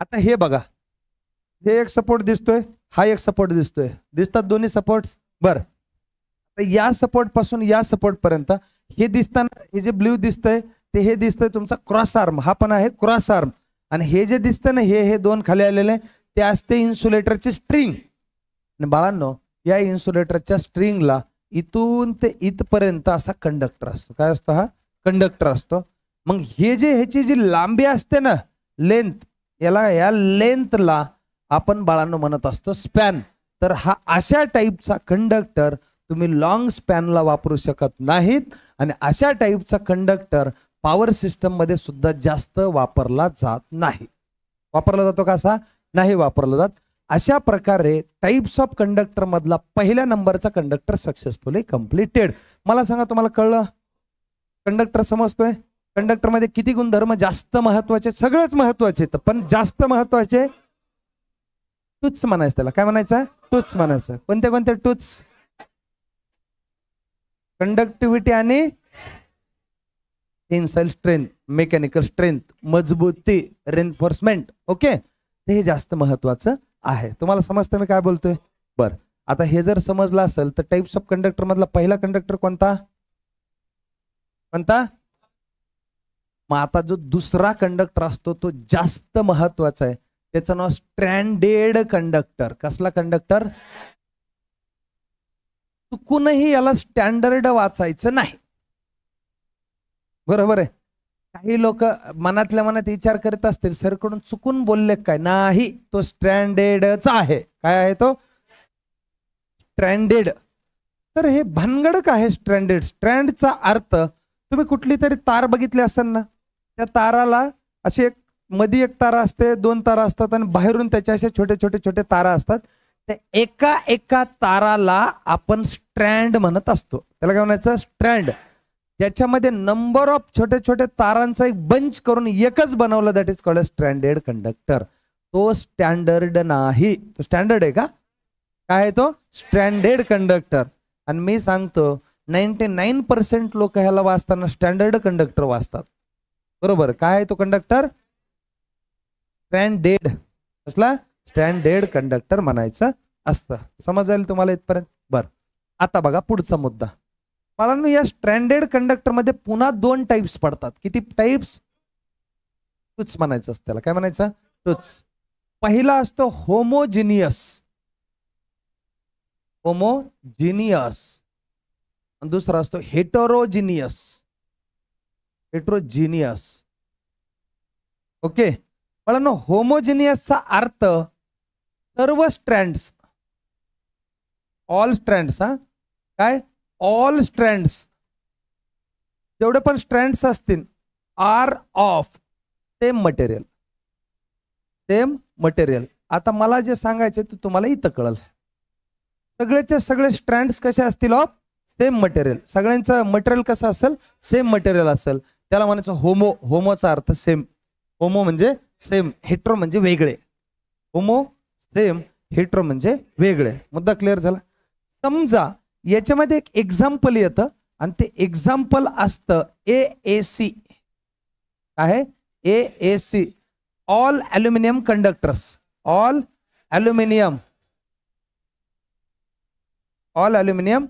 आता हे बघा हे एक सपोर्ट दिसतोय हा एक सपोर्ट दिसतोय दिसतात दोन्ही सपोर्ट्स बर या सपोर्ट पासून या सपोर्ट पर्यंत हे दिसताना हे जे ब्ल्यू दिसतंय ते हे दिसतंय तुमचा क्रॉस आर्म हा पण आहे क्रॉस आर्म आणि हे जे दिसतं ना हे हे दोन खाली आलेले ते असते इन्सुलेटरची स्ट्रिंग आणि बाळांनो या इन्सुलेटरच्या स्ट्रिंगला इथून ते इथपर्यंत असा कंडक्टर असतो काय असतो हा कंडक्टर असतो मग हे जे ह्याची जी लांबी असते ना लेंथ याला या लेंथला आपण बाळांनो म्हणत असतो स्पॅन तर हा अशा टाईपचा कंडक्टर तुम्ही लॉंग स्पॅनला वापरू शकत नाहीत आणि अशा टाईपचा कंडक्टर पॉवर सिस्टममध्ये सुद्धा जास्त वापरला जात नाही वापरला जातो कसा नाही वापरला जात अशा प्रकारे टाईप्स ऑफ कंडक्टर मधला पहिल्या नंबरचा कंडक्टर सक्सेसफुली कम्प्लिटेड मला सांगा तुम्हाला कळलं कंडक्टर समजतोय कंडक्टरमध्ये किती गुणधर्म जास्त महत्वाचे सगळेच महत्वाचे पण जास्त महत्वाचे टूच म्हणायचं त्याला काय म्हणायचं टूच म्हणायचं कोणते कोणते टूच कंडक्टिव्हिटी आणि इनसाइल स्ट्रेंथ मेकॅनिकल स्ट्रेंथ मजबूती रेन्फोर्समेंट ओके ते हे जास्त महत्वाचं आहे तुम्हाला समजतं मी काय बोलतोय बर आता हे जर समजलं असेल तर टाइप्स ऑफ कंडक्टर मधला पहिला कंडक्टर कोणता कोणता मग आता जो दुसरा कंडक्टर असतो तो जास्त महत्वाचा आहे त्याचं नाव स्ट्रँडेड कंडक्टर कसला कंडक्टर चुकूनही याला स्टँडर्ड वाचायचं नाही बरोबर आहे काही लोक मनातल्या मनात विचार करत असतील सरकडून चुकून बोलले काय नाही तो स्ट्रँडेडच आहे काय आहे तो स्ट्रँडेड तर हे भानगडक आहे स्ट्रँडेड स्ट्रँडचा अर्थ तुम्ही कुठली तरी तार बघितली असेल ना त्या ताराला अशी एक मध्ये एक तारा असते दोन तारा असतात आणि बाहेरून त्याच्या अशा छोटे छोटे छोटे तारा असतात त्या एका एका ताराला आपण स्ट्रँड म्हणत असतो त्याला काय म्हणायचं स्ट्रँड त्याच्यामध्ये नंबर ऑफ छोटे छोटे तारांचा एक बंच करून एकच बनवलं that is called standard conductor तो स्टँडर्ड नाही तो स्टँडर्ड आहे का काय आहे तो स्टँडर्ड कंडक्टर आणि मी सांगतो नाईन्टी नाईन पर्सेंट लोक ह्याला वाचताना स्टँडर्ड कंडक्टर वाचतात बरोबर काय आहे तो कंडक्टर स्टँडेड कसला स्टँडेड कंडक्टर म्हणायचं असतं समज तुम्हाला इथपर्यंत बर आता बघा पुढचा मुद्दा मला या स्टँडेड कंडक्टरमध्ये पुन्हा दोन टाईप्स पडतात किती टाईप्स टूच म्हणायचं असतं त्याला काय म्हणायचं टूच पहिला असतो होमोजिनियस होमोजिनियस दुसरा असतो हेटरोजिनियस हेटरोजिनियस ओके मला होमोजिनियसचा अर्थ सर्व स्ट्रँड्स ऑल स्ट्रँड्स हा काय ऑल स्ट्रँड्स जेवढे पण स्ट्रँड्स असतील are of same material same material आता मला जे सांगायचे ते तुम्हाला इथं कळल सगळेचे सगळे स्ट्रँड्स कसे असतील ऑफ सेम मटेरियल सगळ्यांचं मटेरियल कसं असेल सेम मटेरियल असेल त्याला म्हणायचं होमो होमोचा अर्थ सेम होमो म्हणजे सेम हेट्रो म्हणजे वेगळे होमो सेम हेट्रो म्हणजे वेगळे मुद्दा क्लिअर झाला समजा याच्यामध्ये एक एक्झाम्पल येतं आणि ते एक्झाम्पल असतं ए ए सी काय A A C all aluminium conductors all aluminium all aluminium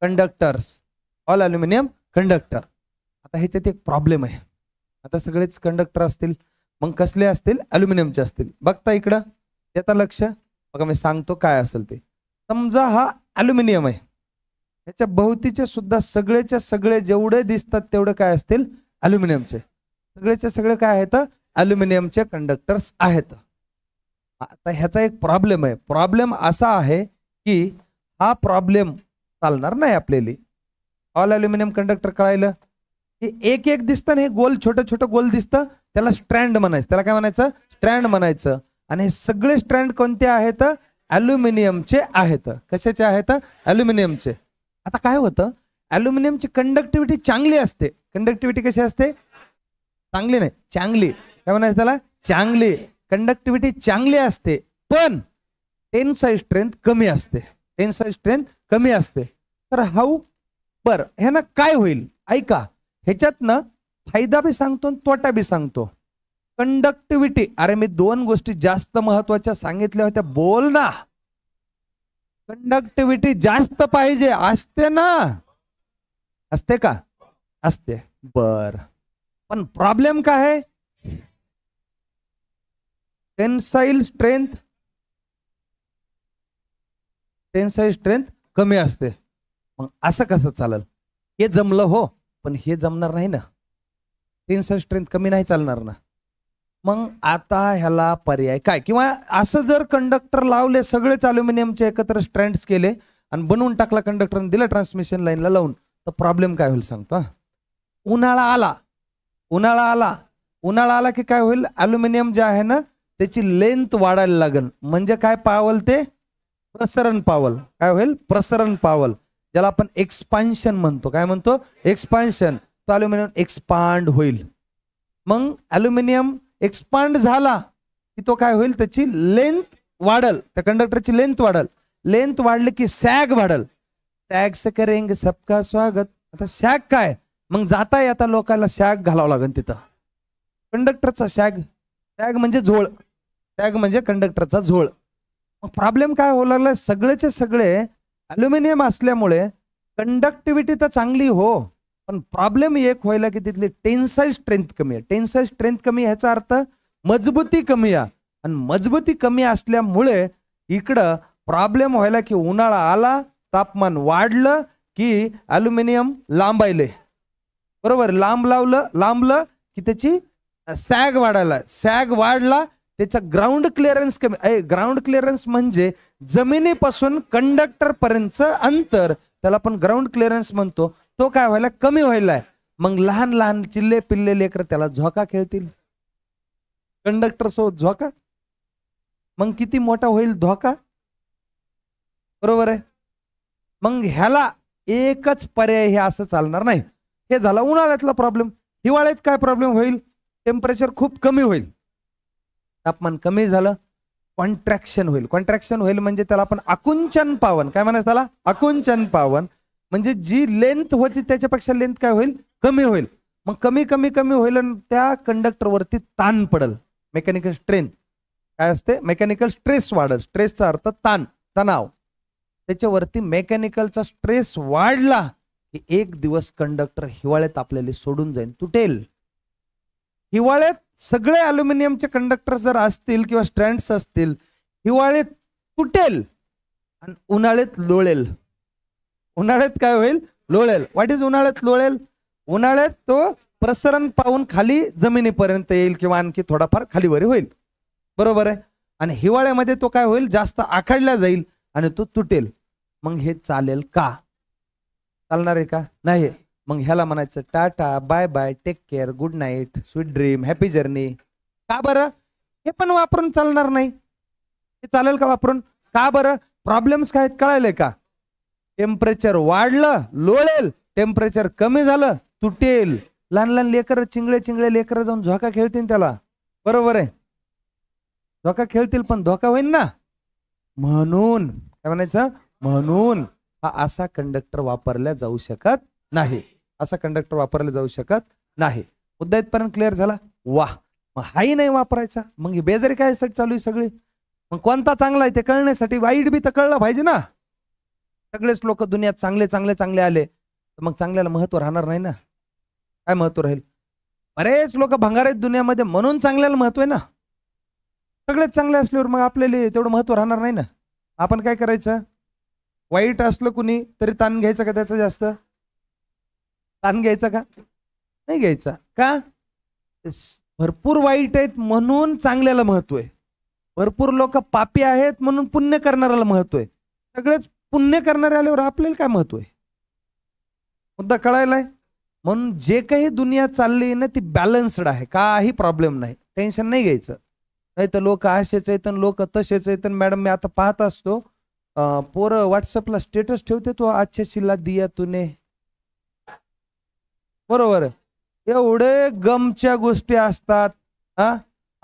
conductors all aluminium conductor आता ह्याच्यात एक प्रॉब्लेम आहे आता सगळेच कंडक्टर असतील मग कसले असतील अल्युमिनियमचे असतील बघता इकडं येता लक्ष बघा मी सांगतो काय असेल ते समजा हा अल्युमिनियम आहे ह्याच्या भोवतीचे सुद्धा सगळेच्या सगळे जेवढे दिसतात तेवढे काय असतील अल्युमिनियमचे सगळेचे सगळे काय आहेत अल्युमिनियमचे कंडक्टर्स आहेत आता ह्याचा एक प्रॉब्लेम आहे प्रॉब्लेम असा आहे की हा प्रॉब्लेम चालणार नाही आपल्याली ऑल अल्युमिनियम कंडक्टर कळायला एक एक दिसतं ना हे गोल छोटं छोटं गोल दिसतं त्याला स्ट्रँड म्हणायचं त्याला काय म्हणायचं स्ट्रँड म्हणायचं आणि हे सगळे स्ट्रँड कोणते आहेत ॲल्युमिनियमचे आहेत कशाचे आहेत ॲल्युमिनियमचे आता काय होतं ॲल्युमिनियमची कंडक्टिव्हिटी चांगली असते कंडक्टिव्हिटी कशी असते चांगली नाही चांगली काय म्हणायचं त्याला चांगली कंडक्टिव्हिटी चांगली असते पण टेन्साईल स्ट्रेंथ कमी असते टेन्साईल स्ट्रेंथ कमी असते तर हाऊ बर ह्यानं काय होईल ऐका ह्याच्यातनं फायदा बी सांगतो आणि तोटा बी सांगतो कंडक्टिव्हिटी अरे मी दोन गोष्टी जास्त महत्वाच्या सांगितल्या होत्या बोल ना कंडक्टिव्हिटी जास्त पाहिजे असते ना असते का असते बर पण प्रॉब्लेम काय आहे टेन्साईल स्ट्रेंथ टेन्साईल स्ट्रेंथ कमी असते मग असं कसं चालेल हे जमलं हो पण हे जमणार नाही ना टेन्सर स्ट्रेंथ कमी नाही चालणार ना मग आता ह्याला पर्याय काय किंवा असं जर कंडक्टर लावले सगळेच अल्युमिनियमचे एकत्र स्ट्रँड्स केले आणि बनवून टाकला कंडक्टरने दिला ट्रान्समिशन लाईनला लावून तर प्रॉब्लेम काय होईल सांगतो उन्हाळा आला उन्हाळा आला उन्हाळा आला की काय होईल अल्युमिनियम जे आहे ना त्याची लेंथ वाढायला लागेल म्हणजे काय पावल ते प्रसरण पावल काय होईल प्रसरण पावल ज्याला आपण एक्सपान्शन म्हणतो काय म्हणतो एक्सपान्शन तो अॅल्युमिनियम एक्सपांड होईल मग ॲल्युमिनियम एक्सपांड झाला की तो काय होईल त्याची लेंथ वाढल त्या कंडक्टरची लेंथ वाढल लेंथ वाढली की सॅग वाढल सॅग से सबका स्वागत आता सॅग काय मग जाताय आता लोकांना सॅग घालावं लागेल तिथं कंडक्टरचा सॅग सॅग म्हणजे झोळ सॅग म्हणजे कंडक्टरचा झोळ मग प्रॉब्लेम काय होऊ लागला सगळेचे सगळे ॲल्युमिनियम असल्यामुळे कंडक्टिव्हिटी तर चांगली हो पण प्रॉब्लेम एक व्हायला की तिथली टेन्साईल स्ट्रेंथ कमी आहे टेन्साईल स्ट्रेंथ कमी ह्याचा अर्थ मजबूती कमी आहे आणि मजबूती कमी असल्यामुळे इकडं प्रॉब्लेम व्हायला की उन्हाळा आला तापमान वाढलं की ॲल्युमिनियम लांबायले बरोबर लांब लावलं लांबलं की त्याची सॅग वाढायला सॅग वाढला त्याचा ग्राउंड क्लिअरन्स कमी ग्राउंड क्लिअरन्स म्हणजे जमिनीपासून कंडक्टर पर्यंतचं अंतर त्याला आपण ग्राउंड क्लिअरन्स म्हणतो तो काय व्हायला कमी व्हायला आहे मग लहान लहान चिल्ले पिल्ले लेकर त्याला झोका खेळतील कंडक्टर सोबत झोका मग किती मोठा होईल धोका बरोबर आहे मग ह्याला एकच पर्याय हे असं चालणार नाही हे झालं उन्हाळ्यातला प्रॉब्लेम हिवाळ्यात काय प्रॉब्लेम होईल टेम्परेचर खूप कमी होईल तापमान कमी झालं कॉन्ट्रॅक्शन होईल कॉन्ट्रॅक्शन होईल म्हणजे त्याला आपण आकुंचन पावन काय म्हणायचं त्याला आकुंचन पावन म्हणजे जी लेंथ होती त्याच्यापेक्षा लेंथ काय होईल कमी होईल मग कमी कमी कमी होईल त्या कंडक्टरवरती ताण पडल मेकॅनिकल स्ट्रेन काय असते मेकॅनिकल स्ट्रेस वाढल स्ट्रेसचा अर्थ ताण तणाव त्याच्यावरती मेकॅनिकलचा स्ट्रेस वाढला की एक दिवस कंडक्टर हिवाळ्यात आपल्याला सोडून जाईल तुटेल हिवाळ्यात सगळे अल्युमिनियमचे कंडक्टर जर असतील किंवा स्ट्रँड्स असतील हिवाळ्यात तुटेल आणि उन्हाळ्यात लोळेल उन्हाळ्यात काय होईल लोळेल वाट इज उन्हाळ्यात लोळेल उन्हाळ्यात तो प्रसरण पाहून खाली जमिनीपर्यंत येईल किंवा आणखी थोडाफार खालीवरी होईल बरोबर आहे आणि हिवाळ्यामध्ये तो काय होईल जास्त आखडला जाईल आणि तो तुटेल मग हे चालेल का चालणार आहे का नाही मग ह्याला म्हणायचं tata bye bye take care good night sweet dream happy journey का बरं हे पण वापरून चालणार नाही हे चालेल का वापरून का बरं प्रॉब्लेम्स काय कळायले का टेम्परेचर वाढलं लोळेल टेम्परेचर कमी झालं तुटेल लहान लहान लेकर चिंगळे चिंगळे लेकर जाऊन झोका खेळतील त्याला बरोबर आहे धोका खेळतील पण धोका होईल ना म्हणून काय म्हणायचं म्हणून हा असा कंडक्टर वापरला जाऊ शकत नाही असा कंडक्टर वापरला जाऊ शकत नाही मुद्दा इथपर्यंत क्लिअर झाला वाह मग हाही नाही वापरायचा मग ही बेजारी काय सेट चालू आहे सगळी मग कोणता चांगला आहे ते कळण्यासाठी वाईट बी तर कळलं पाहिजे ना सगळेच लोक दुनियात चांगले चांगले चांगले आले तर मग चांगल्याला महत्व राहणार नाही ना काय महत्व राहील बरेच लोक भंगार आहेत दुनियामध्ये म्हणून चांगल्याला महत्व आहे ना सगळेच चांगले असल्यावर मग आपल्याला तेवढं महत्व राहणार नाही ना आपण काय करायचं वाईट असलं कुणी तरी ताण घ्यायचं का त्याचं जास्त ताण घ्यायचा का नाही घ्यायचा का भरपूर वाईट आहेत म्हणून चांगल्याला महत्व आहे भरपूर लोक पापी आहेत म्हणून पुण्य करणाऱ्याला महत्व आहे सगळेच पुण्य करणारे आल्यावर आपल्याला काय महत्व आहे मुद्दा कळायलाय म्हणून जे काही दुनिया चालली ना ती बॅलन्स्ड आहे काही प्रॉब्लेम नाही टेन्शन नाही घ्यायचं नाही तर लोक असेच आहेत लोक तसेच आहेत मॅडम मी आता पाहत असतो पोरं व्हॉट्सअपला स्टेटस ठेवते तो आजच्या शिल्ला दिया तुने बरोबर आहे एवढे गमच्या गोष्टी असतात हा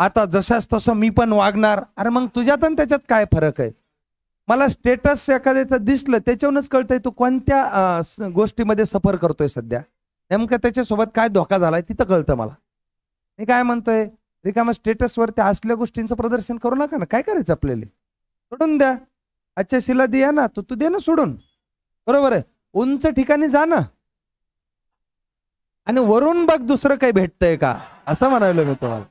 आता जशाच तसं मी पण वागणार अरे मग तुझ्यात आणि त्याच्यात काय फरक आहे मला स्टेटस एखाद्याचं दिसलं त्याच्यावरूनच कळतंय तू कोणत्या गोष्टीमध्ये सफर करतोय सध्या नेमकं त्याच्यासोबत काय धोका झालाय तिथं कळतं मला मी काय म्हणतोय रिकामा स्टेटसवर त्या असल्या गोष्टींचं प्रदर्शन करू नका ना काय करायचं आपल्याला सोडून द्या अच्छा शिला दिया ना तू तू दे ना सोडून बरोबर आहे उंच ठिकाणी जा ना आणि वरून बघ दुसरं काही भेटतंय का असं म्हणायला मी तुम्हाला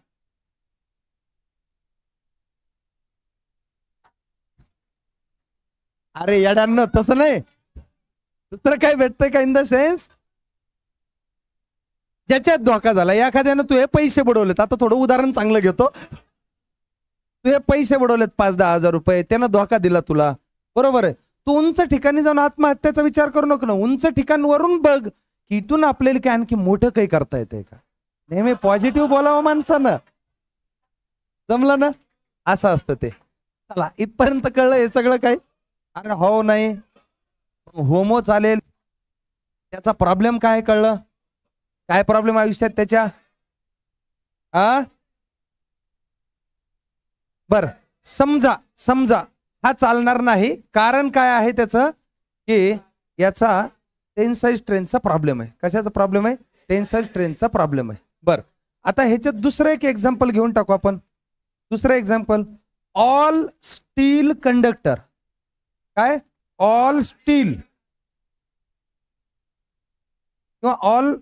अरे येड्यानं तसं नाही दुसरं काय भेटतंय का इन द सेन्स ज्याच्यात धोका झाला एखाद्यानं तू हे पैसे बुडवलेत आता थोडं उदाहरण चांगलं घेतो तू हे पैसे बुडवलेत पाच दहा हजार रुपये त्यानं धोका दिला तुला बरोबर आहे तू उंच ठिकाणी जाऊन आत्महत्याचा विचार करू नको ना उंच ठिकाण वरून बघ की इथून आपल्याला काय आणखी मोठं काही करता येते का नेहमी पॉझिटिव्ह बोलावं माणसानं जमलं ना असं असतं ते चला इथपर्यंत कळलं हे सगळं काय अरे हो नाही होमो चालेल त्याचा प्रॉब्लेम काय कळलं काय प्रॉब्लेम आयुष्यात त्याच्या आ बर समजा समजा हा चालणार नाही कारण काय आहे त्याचं की याचा टेन्साईल स्ट्रेंथचा प्रॉब्लेम आहे कशाचा प्रॉब्लेम आहे टेन्साईल स्ट्रेंथचा प्रॉब्लेम आहे बरं आता ह्याच्यात दुसरं एक एक्झाम्पल घेऊन टाकू आपण दुसरं एक्झाम्पल ऑल स्टील कंडक्टर काय ऑल स्टील किंवा ऑल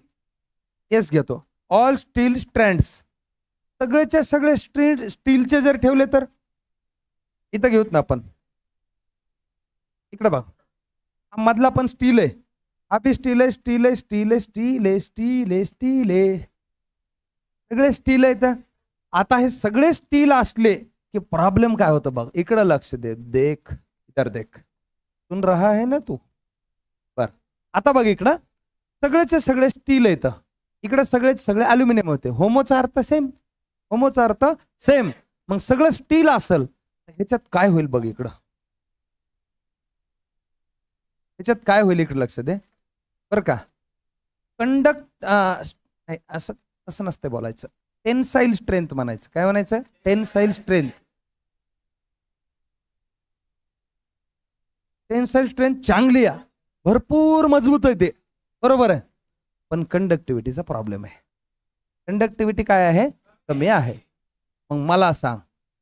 एस घेतो ऑल स्टील स्ट्रँड्स सगळेच्या सगळे स्ट्री स्टीलचे जर ठेवले तर इथं घेऊत ना आपण इकडे बघ मधला पण स्टील आहे आप steel steel steel steel steel steel सगळे स्टील आहेत आता हे सगळे स्टील असले की प्रॉब्लेम काय होतो बघ इकडं लक्ष दे देख इतर देख तुम रहा आहे ना तू बर आता बघ इकडं सगळेचे सगळे स्टील आहेत इकडे सगळेच सगळे अल्युमिनियम होते होमोचा अर्थ सेम होमोचा अर्थ सेम मग सगळं स्टील असेल ह्याच्यात काय होईल बघ इकडं ह्याच्यात काय होईल इकडे लक्ष दे बर का कंडक्ट नाही असं असं नसते बोलायचं टेन्साईल स्ट्रेंथ म्हणायचं काय म्हणायचं टेन्साईल स्ट्रेंथ टेन्साईल स्ट्रेंथ चांगली आहे भरपूर मजबूत आहे ते बरोबर आहे पण कंडक्टिव्हिटीचा प्रॉब्लेम आहे कंडक्टिव्हिटी काय आहे कमी आहे मग मला सांग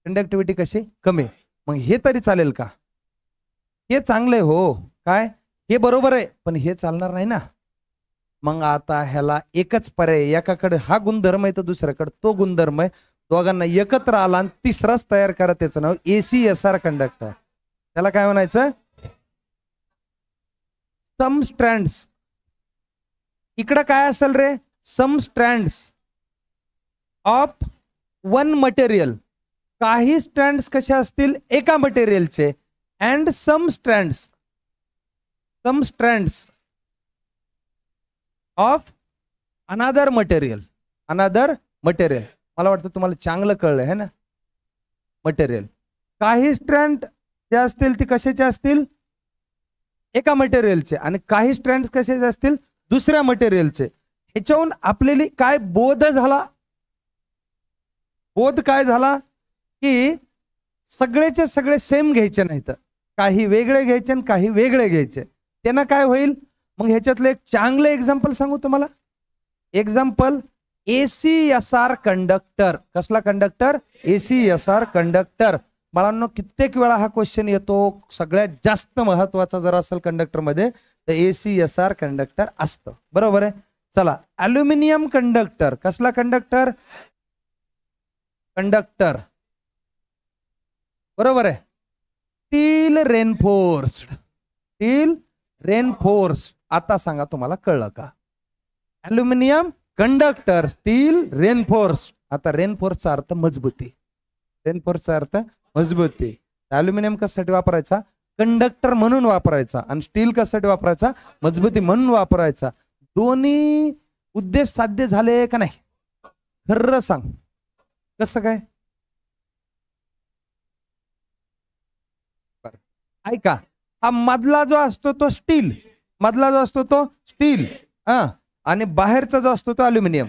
कंडक्टिव्हिटी कशी कमी मग हे तरी चालेल का हे चांगले हो काय हे बरोबर आहे पण हे चालणार नाही ना मग आता ह्याला एकच पर्याय एकाकडे हा गुणधर्म आहे तर दुसऱ्याकडे तो गुणधर्म आहे दोघांना एकत्र आला आणि तिसराच तयार करा त्याचं नाव सी एस आर कंडक्टर त्याला काय म्हणायचं सम स्ट्रँड्स इकडं काय असेल रे some strands of one material काही स्ट्रँड्स कसे असतील एका मटेरियलचे and some strands some strands of another material another material मला वाटतं तुम्हाला चांगलं कळलं आहे ना मटेरियल काही स्ट्रँड जे असतील ते कशाचे असतील एका मटेरियलचे आणि काही स्ट्रँड कशाचे असतील दुसऱ्या मटेरियलचे ह्याच्याहून आपल्याला काय बोध झाला बोध काय झाला की सगळेचे सगळे सेम घ्यायचे नाहीत काही वेगळे घ्यायचे आणि काही वेगळे घ्यायचे त्यांना काय होईल मग ह्याच्यातलं एक चांगलं एक्झाम्पल सांगू तुम्हाला example ACSR S R conductor कसला conductor AC S R conductor बाळांनो कित्येक वेळा हा क्वेश्चन येतो सगळ्यात जास्त महत्वाचा जर असेल कंडक्टरमध्ये तर एसी एस आर कंडक्टर असतं बरोबर आहे चला अल्युमिनियम कंडक्टर कसला कंडक्टर कंडक्टर बरोबर आहे स्टील रेनफोर्स्ड स्टील रेनफोर्स आता सांगा तुम्हाला कळलं का अल्युमिनियम कंडक्टर स्टील रेनफोर्स आता रेनफोर्सचा अर्थ मजबूती रेनफोर्सचा अर्थ मजबूती अल्युमिनियम कशासाठी वापरायचा कंडक्टर म्हणून वापरायचा आणि स्टील कशासाठी वापरायचा मजबूती म्हणून वापरायचा दोन्ही उद्देश साध्य झाले का नाही खरं सांग कसं काय ऐका हा मधला जो असतो तो स्टील मधला जो असतो तो स्टील हा आणि बाहेरचा जो असतो तो अल्युमिनियम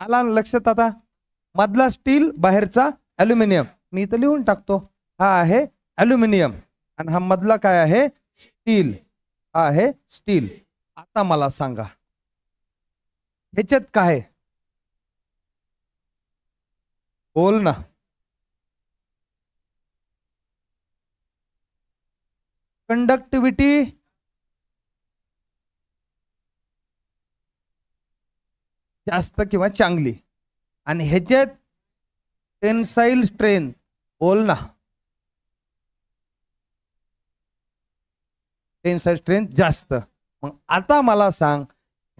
आला लक्षात आता मधला स्टील बाहेरचा अल्युमिनियम मी इथं लिहून टाकतो हा आहे अल्युमिनियम आणि हा मधला काय आहे स्टील हा आहे स्टील आता मला सांगा ह्याच्यात काय बोल ना कंडक्टिविटी जास्त किंवा चांगली आणि ह्याच्यात टेन्साईल स्ट्रेंथ बोल ना टेन्साईल स्ट्रेंथ जास्त मग आता मला सांग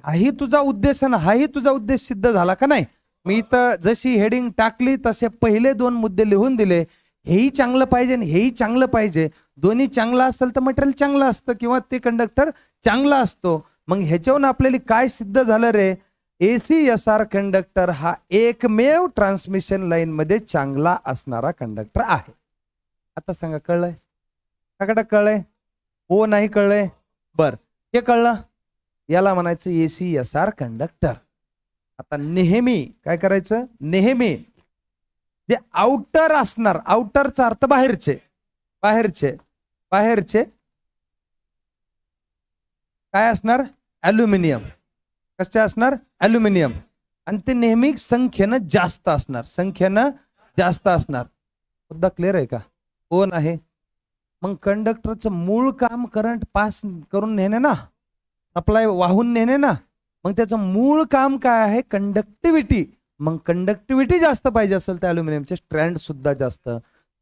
हाही तुझा उद्देश ना हाही तुझा उद्देश सिद्ध झाला का नाही मी तर जशी हेडिंग टाकली तसे पहिले दोन मुद्दे लिहून दिले हेही चांगलं पाहिजे आणि हेही चांगलं पाहिजे दोन्ही चांगला असेल तर मटेरियल चांगलं असतं किंवा ते कंडक्टर चांगला असतो मग ह्याच्यावरून आपल्याला काय सिद्ध झालं रे A C S R conductor हा एकमेव ट्रान्समिशन लाईन मध्ये चांगला असणारा कंडक्टर आहे आता सांगा कळलंय कट कळलंय हो नाही कळलंय बर हे कळलं याला म्हणायचं A C S R conductor आता नेहमी काय करायचं नेहमी जे आउटर असणार आउटरचा अर्थ बाहेरचे बाहेरचे बाहेरचे काय असणार ॲल्युमिनियम कसे असणार ॲल्युमिनियम आणि ते नेहमी संख्येनं जास्त असणार संख्येनं जास्त असणार मुद्दा क्लिअर आहे का कोण हो आहे मग कंडक्टरचं मूळ काम करंट पास करून नेणे ना सप्लाय वाहून नेणे ना मग त्याचं मूळ काम काय आहे कंडक्टिव्हिटी मग कंडक्टिव्हिटी जास्त पाहिजे असेल त्या ॲल्युमिनियमचे स्ट्रँड सुद्धा जास्त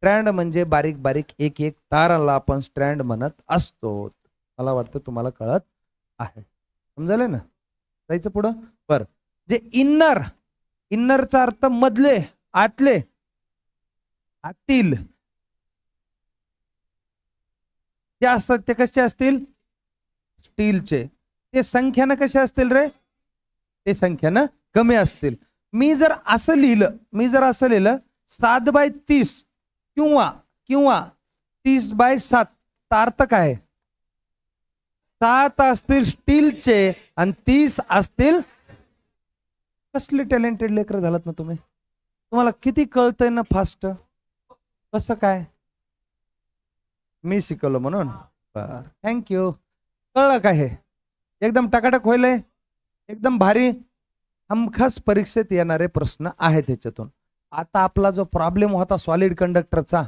स्ट्रँड म्हणजे बारीक बारीक एक एक ताराला आपण स्ट्रँड म्हणत असतो मला वाटतं तुम्हाला कळत आहे समजाले ना जायचं पुढं बर जे इन्नर इन्नरचा अर्थ मधले आतले आतील जे असतात ते कसे असतील स्टीलचे ते संख्यानं कसे असतील रे ते संख्यानं कमी असतील मी जर असं लिहिलं मी जर असं लिहिलं सात बाय तीस किंवा किंवा तीस बाय सात तारतक आहे सात असतील स्टीलचे आणि तीस असतील कसले टॅलेंटेड लेकर झालात ना तुम्ही तुम्हाला किती कळतंय ना फास्ट कसं काय मी शिकवलो म्हणून बर थँक्यू कळलं काय हे एकदम टकाटक होईल एकदम भारी हमखास परीक्षेत येणारे प्रश्न आहेत ह्याच्यातून आता आपला जो प्रॉब्लेम होता सॉलिड कंडक्टरचा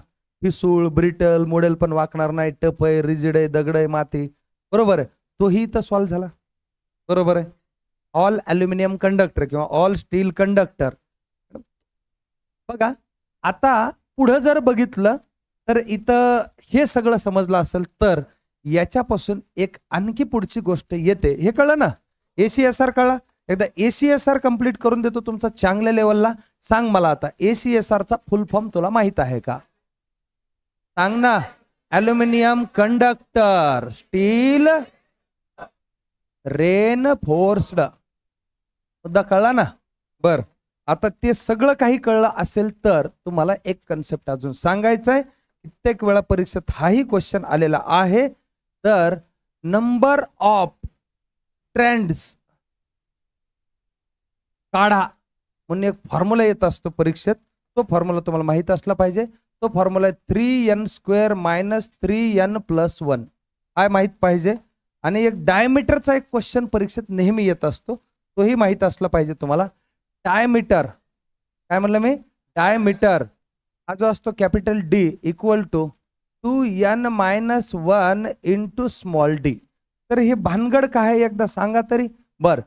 हिसूळ ब्रिटल मॉडेल पण वाकणार नाही टप आहे रिजिड आहे दगड आहे माती बरोबर आहे तोही इथं सॉल्व्ह झाला बरोबर आहे ऑल अल्युमिनियम कंडक्टर किंवा ऑल स्टील कंडक्टर बघा आता पुढं जर बघितलं तर इथं हे सगळं समजलं असेल तर याच्यापासून एक आणखी पुढची गोष्ट येते हे कळलं ना एसीएसआर कळला एकदा एसीएसआर कंप्लीट करून देतो तुमचा चांगल्या लेवलला सांग मला आता आरचा फुल फॉर्म तुला माहित आहे का सांग ना aluminium conductor steel reinforced मुद्दा कळला ना बर आता ते सगळं काही कळलं असेल तर तुम्हाला एक कन्सेप्ट अजून सांगायचं आहे कित्येक वेळा परीक्षेत हाही क्वेश्चन आलेला आहे तर नंबर ऑफ ट्रेंड्स काढा म्हणून एक फॉर्म्युला येत असतो परीक्षेत तो फॉर्म्युला तुम्हाला माहीत असला पाहिजे तो फॉर्म्युला आहे three N square minus three N plus one हा माहीत पाहिजे आणि एक डायमीटरचा एक क्वेश्चन परीक्षेत नेहमी येत असतो तोही माहीत असला पाहिजे तुम्हाला डायमीटर काय म्हणलं मी डायमीटर हा जो असतो capital D equal to two N minus one into small D तर हे भानगड काय एकदा सांगा तरी बर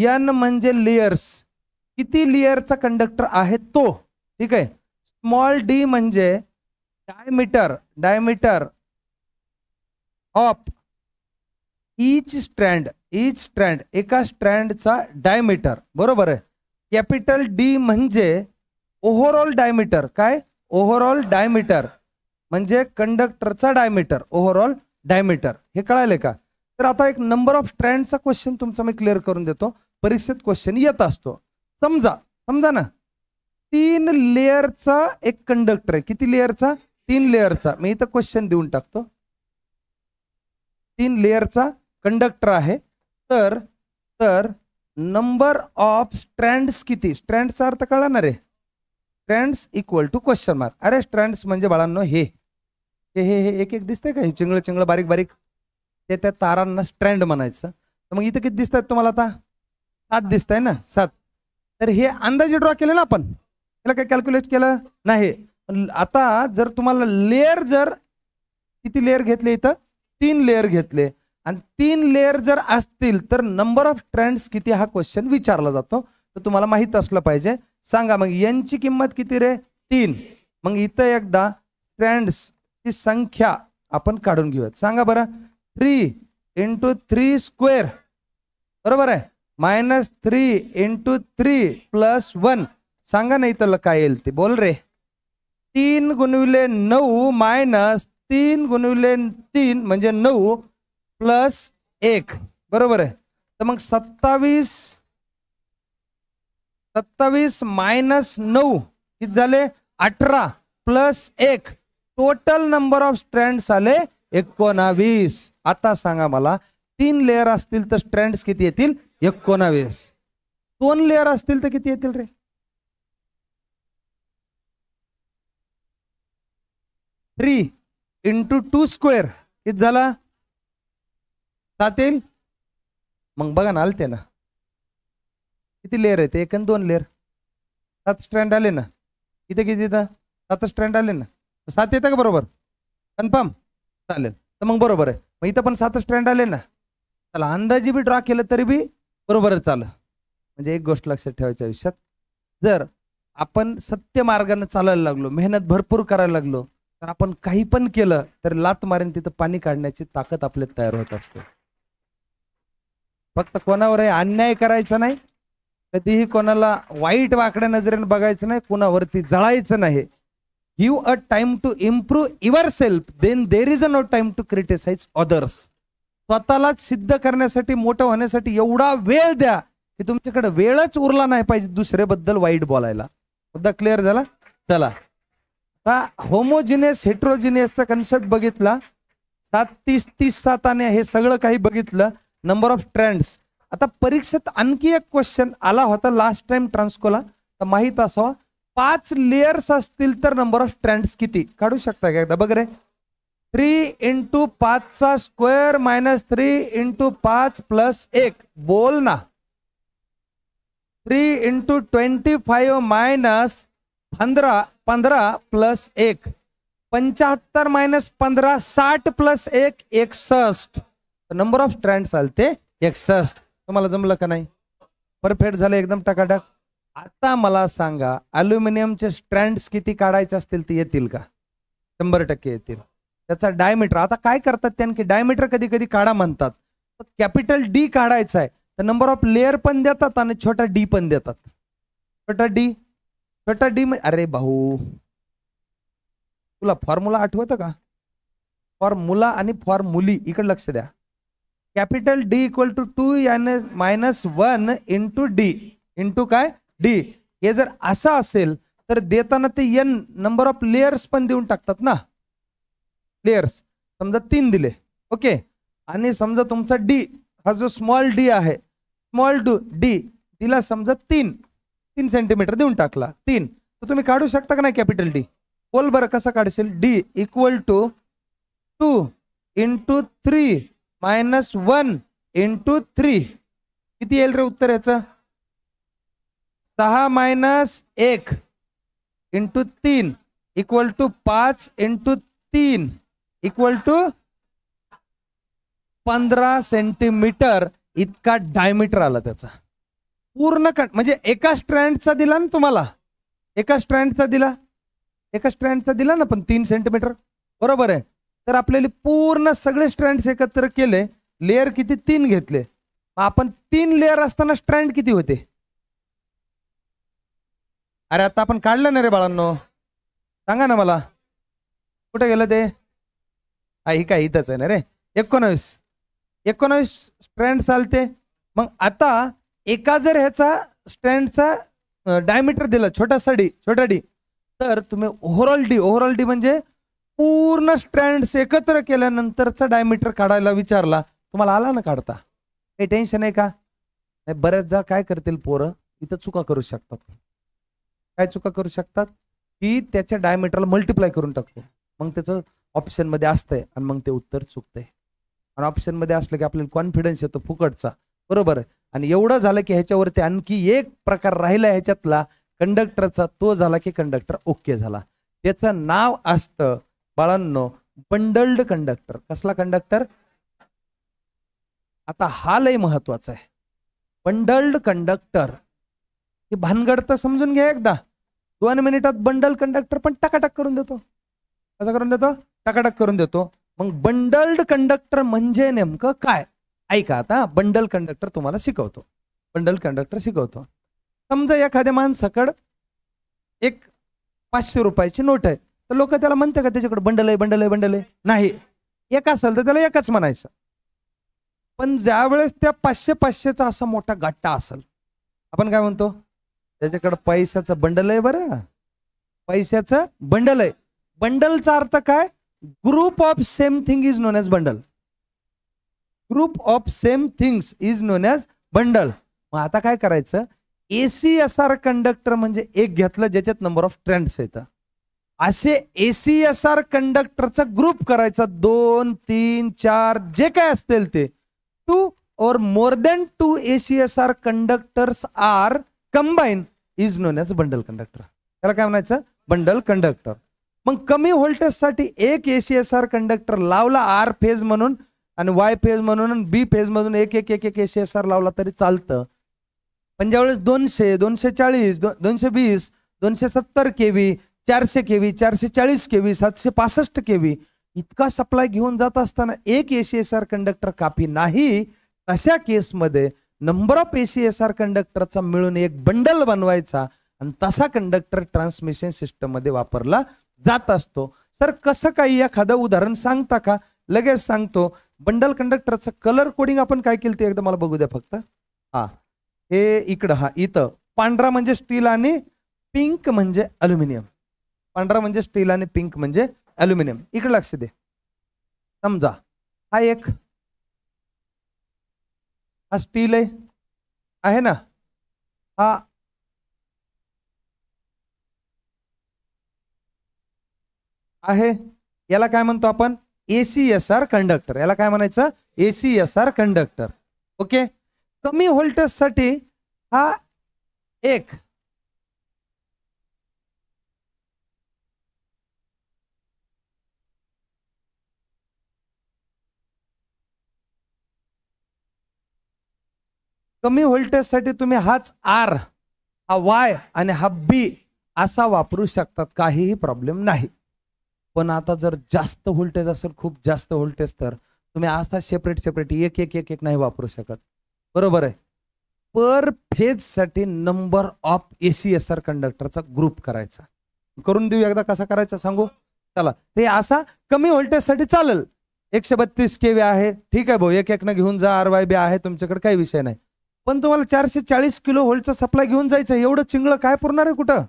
एन म्हणजे लेयर्स किती लेअरचा कंडक्टर आहे तो ठीक आहे स्मॉल डी म्हणजे diameter diameter of each strand each strand एका स्ट्रँडचा डायमीटर बरोबर आहे कॅपिटल डी म्हणजे ओव्हरऑल डायमीटर काय ओव्हरऑल डायमीटर म्हणजे कंडक्टरचा डायमीटर ओव्हरऑल डायमीटर हे कळाले का तर आता एक नंबर ऑफ स्ट्रँडचा क्वेश्चन तुमचा मी क्लिअर करून देतो परीक्षेत क्वेश्चन येत असतो समजा समजा ना तीन लेअरचा एक कंडक्टर आहे किती लेअरचा तीन लेअरचा मी इथं क्वेश्चन देऊन टाकतो तीन लेअरचा कंडक्टर आहे तर तर नंबर ऑफ स्ट्रँड्स किती स्ट्रँडचा अर्थ ना रे strands equal to question mark अरे स्ट्रँड्स म्हणजे बाळांनो हे हे हे एक एक दिसतंय का हे चिंगळ चिंगळ बारीक बारीक ते त्या तारांना स्ट्रँड म्हणायचं तर मग इथं किती दिसत तुम्हाला आता सात दिसत आहे ना सात तर हे अंदाजे ड्रॉ केले ना आपण त्याला काय कॅल्क्युलेट केलं नाही आता जर तुम्हाला लेअर जर किती लेअर घेतले इथं तीन लेअर घेतले आणि तीन लेअर जर असतील तर नंबर ऑफ ट्रेंड्स किती हा क्वेश्चन विचारला जातो तर तुम्हाला माहीत असलं पाहिजे सांगा मग यांची किंमत किती रे तीन मग इथं एकदा ट्रेंड्सची संख्या आपण काढून घेऊयात सांगा बरं थ्री इंटू थ्री स्क्वेअर बरोबर आहे minus three into three plus one सांगा नाही तर काय येईल ते बोल रे तीन गुणविले नऊ मायनस तीन गुणविले तीन म्हणजे नऊ प्लस एक बरोबर आहे तर मग सत्तावीस सत्तावीस मायनस नऊ किती झाले अठरा प्लस एक टोटल नंबर ऑफ स्ट्रँड्स आले एकोणावीस आता सांगा मला तीन लेअर असतील तर स्ट्रँड्स किती येतील एकोणावीस दोन लेअर असतील तर किती येतील रे थ्री इंटू टू स्क्वेअर किती झाला सात येईल मग बघा ना आलते ना किती लेअर येते एक आणि दोन लेअर सात स्ट्रँड आले ना इथे किती येतं सात स्ट्रँड आले ना सात येतं का बरोबर कन्फर्म चालेल तर मग बरोबर आहे मग इथं पण सात स्ट्रँड आले ना चला अंदाजे बी ड्रॉ केलं तरी बी बरोबर चाल म्हणजे एक गोष्ट लक्षात ठेवायच्या आयुष्यात जर आपण सत्य मार्गाने चालायला लागलो मेहनत भरपूर करायला लागलो तर आपण काही पण केलं तर लात मारेन तिथं पाणी काढण्याची ताकद आपल्यात तयार होत असते फक्त कोणावरही अन्याय करायचा नाही कधीही कोणाला वाईट वाकड्या नजरेने बघायचं नाही कोणावरती जळायचं नाही give a time to improve yourself then there is a no time to criticise others स्वतःलाच सिद्ध करण्यासाठी मोठं होण्यासाठी एवढा वेळ द्या की तुमच्याकडे वेळच उरला नाही पाहिजे दुसऱ्याबद्दल वाईट बोलायला सुद्धा क्लिअर झाला चला होमोजिनियस हेट्रोजिनियसचा कन्सेप्ट बघितला सात तीस तीस साताने हे सगळं काही बघितलं नंबर ऑफ ट्रेंड्स आता परीक्षेत आणखी एक क्वेश्चन आला होता लास्ट टाइम ट्रान्सकोला तर माहीत असावा पाच लेयर्स असतील तर नंबर ऑफ ट्रेंड्स किती काढू शकता का एकदा बघ रे थ्री इंटू पाचचा स्क्वेअर मायनस थ्री इंटू पाच प्लस एक बोल ना three into twenty five minus पंधरा पंधरा प्लस एक पंचाहत्तर मायनस पंधरा साठ प्लस एक एकसष्ट नंबर ऑफ स्ट्रँड चालते एकसष्ट तुम्हाला जमलं का नाही परफेक्ट झालं एकदम टकाटक आता मला सांगा अल्युमिनियमचे स्ट्रँड्स किती काढायचे असतील ते येतील का शंभर टक्के येतील त्याचा डायमीटर आता काय करतात त्यांनी डायमीटर कधी कधी काढा म्हणतात कॅपिटल डी काढायचा आहे तर नंबर ऑफ लेअर पण देतात आणि छोटा डी पण देतात छोटा डी छोटा डी अरे भाऊ तुला फॉर्म्युला आठवतं का फॉर्म्युला आणि फॉर्म्युली इकडे लक्ष द्या capital D equal to two N minus one into D into काय डी हे जर असं असेल तर देताना ते एन नंबर ऑफ लेयर्स पण देऊन टाकतात ना लेयर्स समजा तीन दिले ओके आणि समजा तुमचा डी हा जो स्मॉल डी आहे स्मॉल डू डी तिला समजा तीन तीन सेंटीमीटर देऊन टाकला तीन तर तुम्ही काढू शकता का नाही कॅपिटल डी बोल बरं कसं काढशील D equal to two into three minus one into three किती येईल रे उत्तर याचं सहा मायनस एक इंटू तीन इक्वल टू पाच इंटू तीन इक्वल टू पंधरा सेंटीमीटर इतका डायमीटर आला त्याचा पूर्ण कट म्हणजे एका स्ट्रँडचा दिला ना तुम्हाला एका स्ट्रँडचा दिला एका स्ट्रँडचा दिला ना पण तीन सेंटीमीटर बरोबर आहे तर आपल्याला पूर्ण सगळे स्ट्रँड्स एकत्र केले लेअर किती तीन घेतले आपण तीन लेअर असताना स्ट्रँड किती होते अरे आता आपण काढलं ना रे बाळांनो सांगा ना मला कुठे गेलं ते हा ही काय इथंच आहे ना रे एकोणावीस एकोणावीस स्ट्रँड चालते मग आता एका जर ह्याचा स्ट्रँडचा डायमीटर दिला छोटासा डी छोटा डी तर तुम्ही ओव्हरऑल डी ओव्हरऑल डी म्हणजे पूर्ण स्ट्रँड्स एकत्र केल्यानंतरचा डायमीटर काढायला विचारला तुम्हाला आला ना काढता काही टेन्शन आहे का नाही बऱ्याचदा काय करतील पोरं इथं चुका करू शकतात काय चुका करू शकतात की त्याच्या डायमीटरला मल्टिप्लाय करून टाकतो मग त्याचं ऑप्शनमध्ये असतंय आणि मग ते उत्तर चुकतंय आणि ऑप्शनमध्ये असलं की आपल्याला कॉन्फिडन्स येतो फुकटचा बरोबर आणि एवढं झालं की ह्याच्यावरती आणखी एक प्रकार राहिला ह्याच्यातला कंडक्टरचा तो झाला की कंडक्टर ओके झाला त्याचं नाव असतं बाळांनो बंडल्ड कंडक्टर कसला कंडक्टर आता हा लय महत्वाचा आहे बंडल्ड कंडक्टर हे भानगड तर समजून घ्या एकदा दोन मिनिटात बंडल कंडक्टर पण टकाटक करून देतो कसं करून देतो टकाटक करून देतो मग बंडल्ड कंडक्टर म्हणजे नेमकं काय ऐका आता बंडल कंडक्टर तुम्हाला शिकवतो बंडल कंडक्टर शिकवतो समजा एखाद्या माणसाकड एक पाचशे रुपयाची नोट आहे तर लोक त्याला म्हणते का त्याच्याकडे बंडल आहे बंडल आहे बंडल आहे नाही एक असेल तर त्याला एकच म्हणायचं पण ज्या वेळेस त्या पाचशे पाचशेचा असा मोठा गाठा असेल आपण काय म्हणतो त्याच्याकडे पैशाचं बंडल आहे बरं पैशाचं बंडल आहे बंडलचा अर्थ काय group of same thing is known as bundle group of same things is known as bundle मग आता काय करायचं एसीएसआर एस आर कंडक्टर म्हणजे एक घेतलं ज्याच्यात नंबर ऑफ ट्रेंड्स येत असे एसीएसआर एस आर कंडक्टरचा ग्रुप करायचा दोन तीन चार जे काय असतील ते two or more than two C S R conductors are combine is known as bundle conductor त्याला काय म्हणायचं बंडल कंडक्टर मग कमी व्होल्टेजसाठी एक A C S R conductor लावला आर फेज म्हणून आणि वाय फेज म्हणून बी फेज म्हणून एक एक एक एक ए सी एस आर लावला तरी चालतं पण ज्यावेळेस दोनशे दोनशे चाळीस दोनशे वीस दोनशे सत्तर के व्ही चारशे के चारशे चाळीस के व्ही सातशे पासष्ट के व्ही इतका सप्लाय घेऊन जात असताना एक A C S R conductor काफी नाही तशा केसमध्ये number of A C S R कंडक्टरचा मिळून एक बंडल बनवायचा आणि तसा कंडक्टर ट्रान्समिशन सिस्टममध्ये वापरला जात असतो सर कसं काही एखादं उदाहरण सांगता का लगेच सांगतो बंडल कंडक्टरचं कलर कोडिंग आपण काय केलं ते एकदा मला बघू द्या फक्त हा हे इकडं हा इथं पांढरा म्हणजे स्टील आणि पिंक म्हणजे अल्युमिनियम पांढरा म्हणजे स्टील आणि पिंक म्हणजे अल्युमिनियम इकडे लक्ष दे समजा हा एक हा स्टील आहे ना हा आहे याला काय म्हणतो आपण एसीएसआर कंडक्टर याला काय म्हणायचं एसीएसआर कंडक्टर ओके कमी व्होल्टेजसाठी हा एक कमी व्होल्टेजसाठी तुम्ही हाच आर हा वाय आणि हा बी असा वापरू शकतात काहीही प्रॉब्लेम नाही पण आता जर जास्त व्होल्टेज असेल खूप जास्त व्होल्टेज तर तुम्ही असा सेपरेट सेपरेट एक एक एक एक नाही वापरू शकत बरोबर आहे पर फेज साठी number of AC S R कंडक्टरचा ग्रुप करायचा करून देऊ एकदा कसा करायचा सांगू चला ते असा कमी व्होल्टेज साठी चालेल एकशे बत्तीस के आहे ठीक आहे भाऊ एक एक न घेऊन जा आर वाय बी आहे तुमच्याकडे काही विषय नाही पण तुम्हाला चारशे चाळीस किलो व्होल्टचा सप्लाय घेऊन जायचं एवढं चिंगळं काय पुरणार आहे कुठं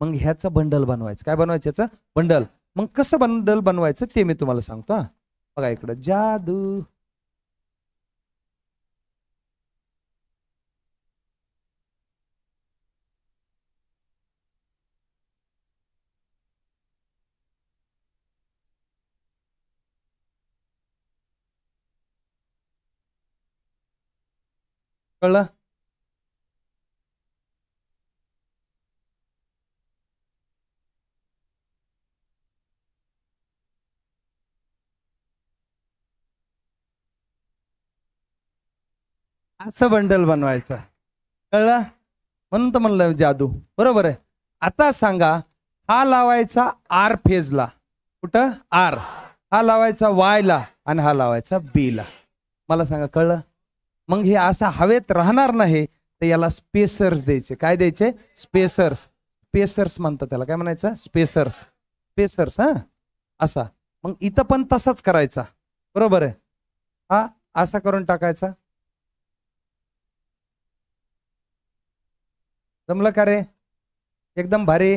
मग ह्याचं बंडल बनवायचं काय बनवायचं याचं बंडल मग कसं बंडल बनवायचं ते मी तुम्हाला सांगतो हा बघा इकडं जादू कळलं असं बंडल बनवायचं कळलं म्हणून तर म्हणलं जादू बरोबर आहे आता सांगा हा लावायचा आर फेजला कुठं आर हा लावायचा वायला आणि हा लावायचा बीला मला सांगा कळलं मग हे असं हवेत राहणार नाही तर याला स्पेसर्स द्यायचे काय द्यायचे स्पेसर्स स्पेसर्स म्हणतात त्याला काय म्हणायचं स्पेसर्स स्पेसर्स हा असा मग इथं पण तसाच करायचा बरोबर आहे हा असा करून टाकायचा जमलं का रे एकदम भारी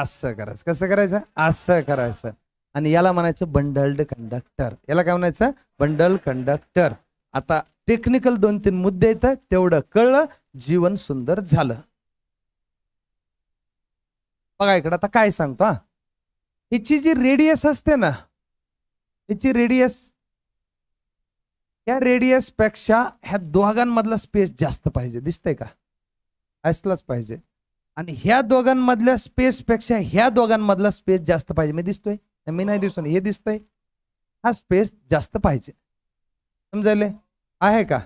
असं करायचं कसं करायचं असं करायचं आणि याला म्हणायचं बंडल्ड कंडक्टर याला काय म्हणायचं बंडल कंडक्टर आता टेक्निकल दोन तीन मुद्दे येत तेवढं कळलं जीवन सुंदर झालं बघा इकडं आता काय सांगतो हा हिची जी रेडियस असते ना हिची रेडियस या रेडियस पेक्षा ह्या दोघांमधला स्पेस जास्त पाहिजे दिसतंय का असलाच पाहिजे आणि ह्या दोघांमधल्या स्पेसपेक्षा ह्या दोघांमधला स्पेस जास्त पाहिजे मी दिसतोय मी नाही दिसून हे दिसतंय हा स्पेस जास्त पाहिजे समजायले आहे का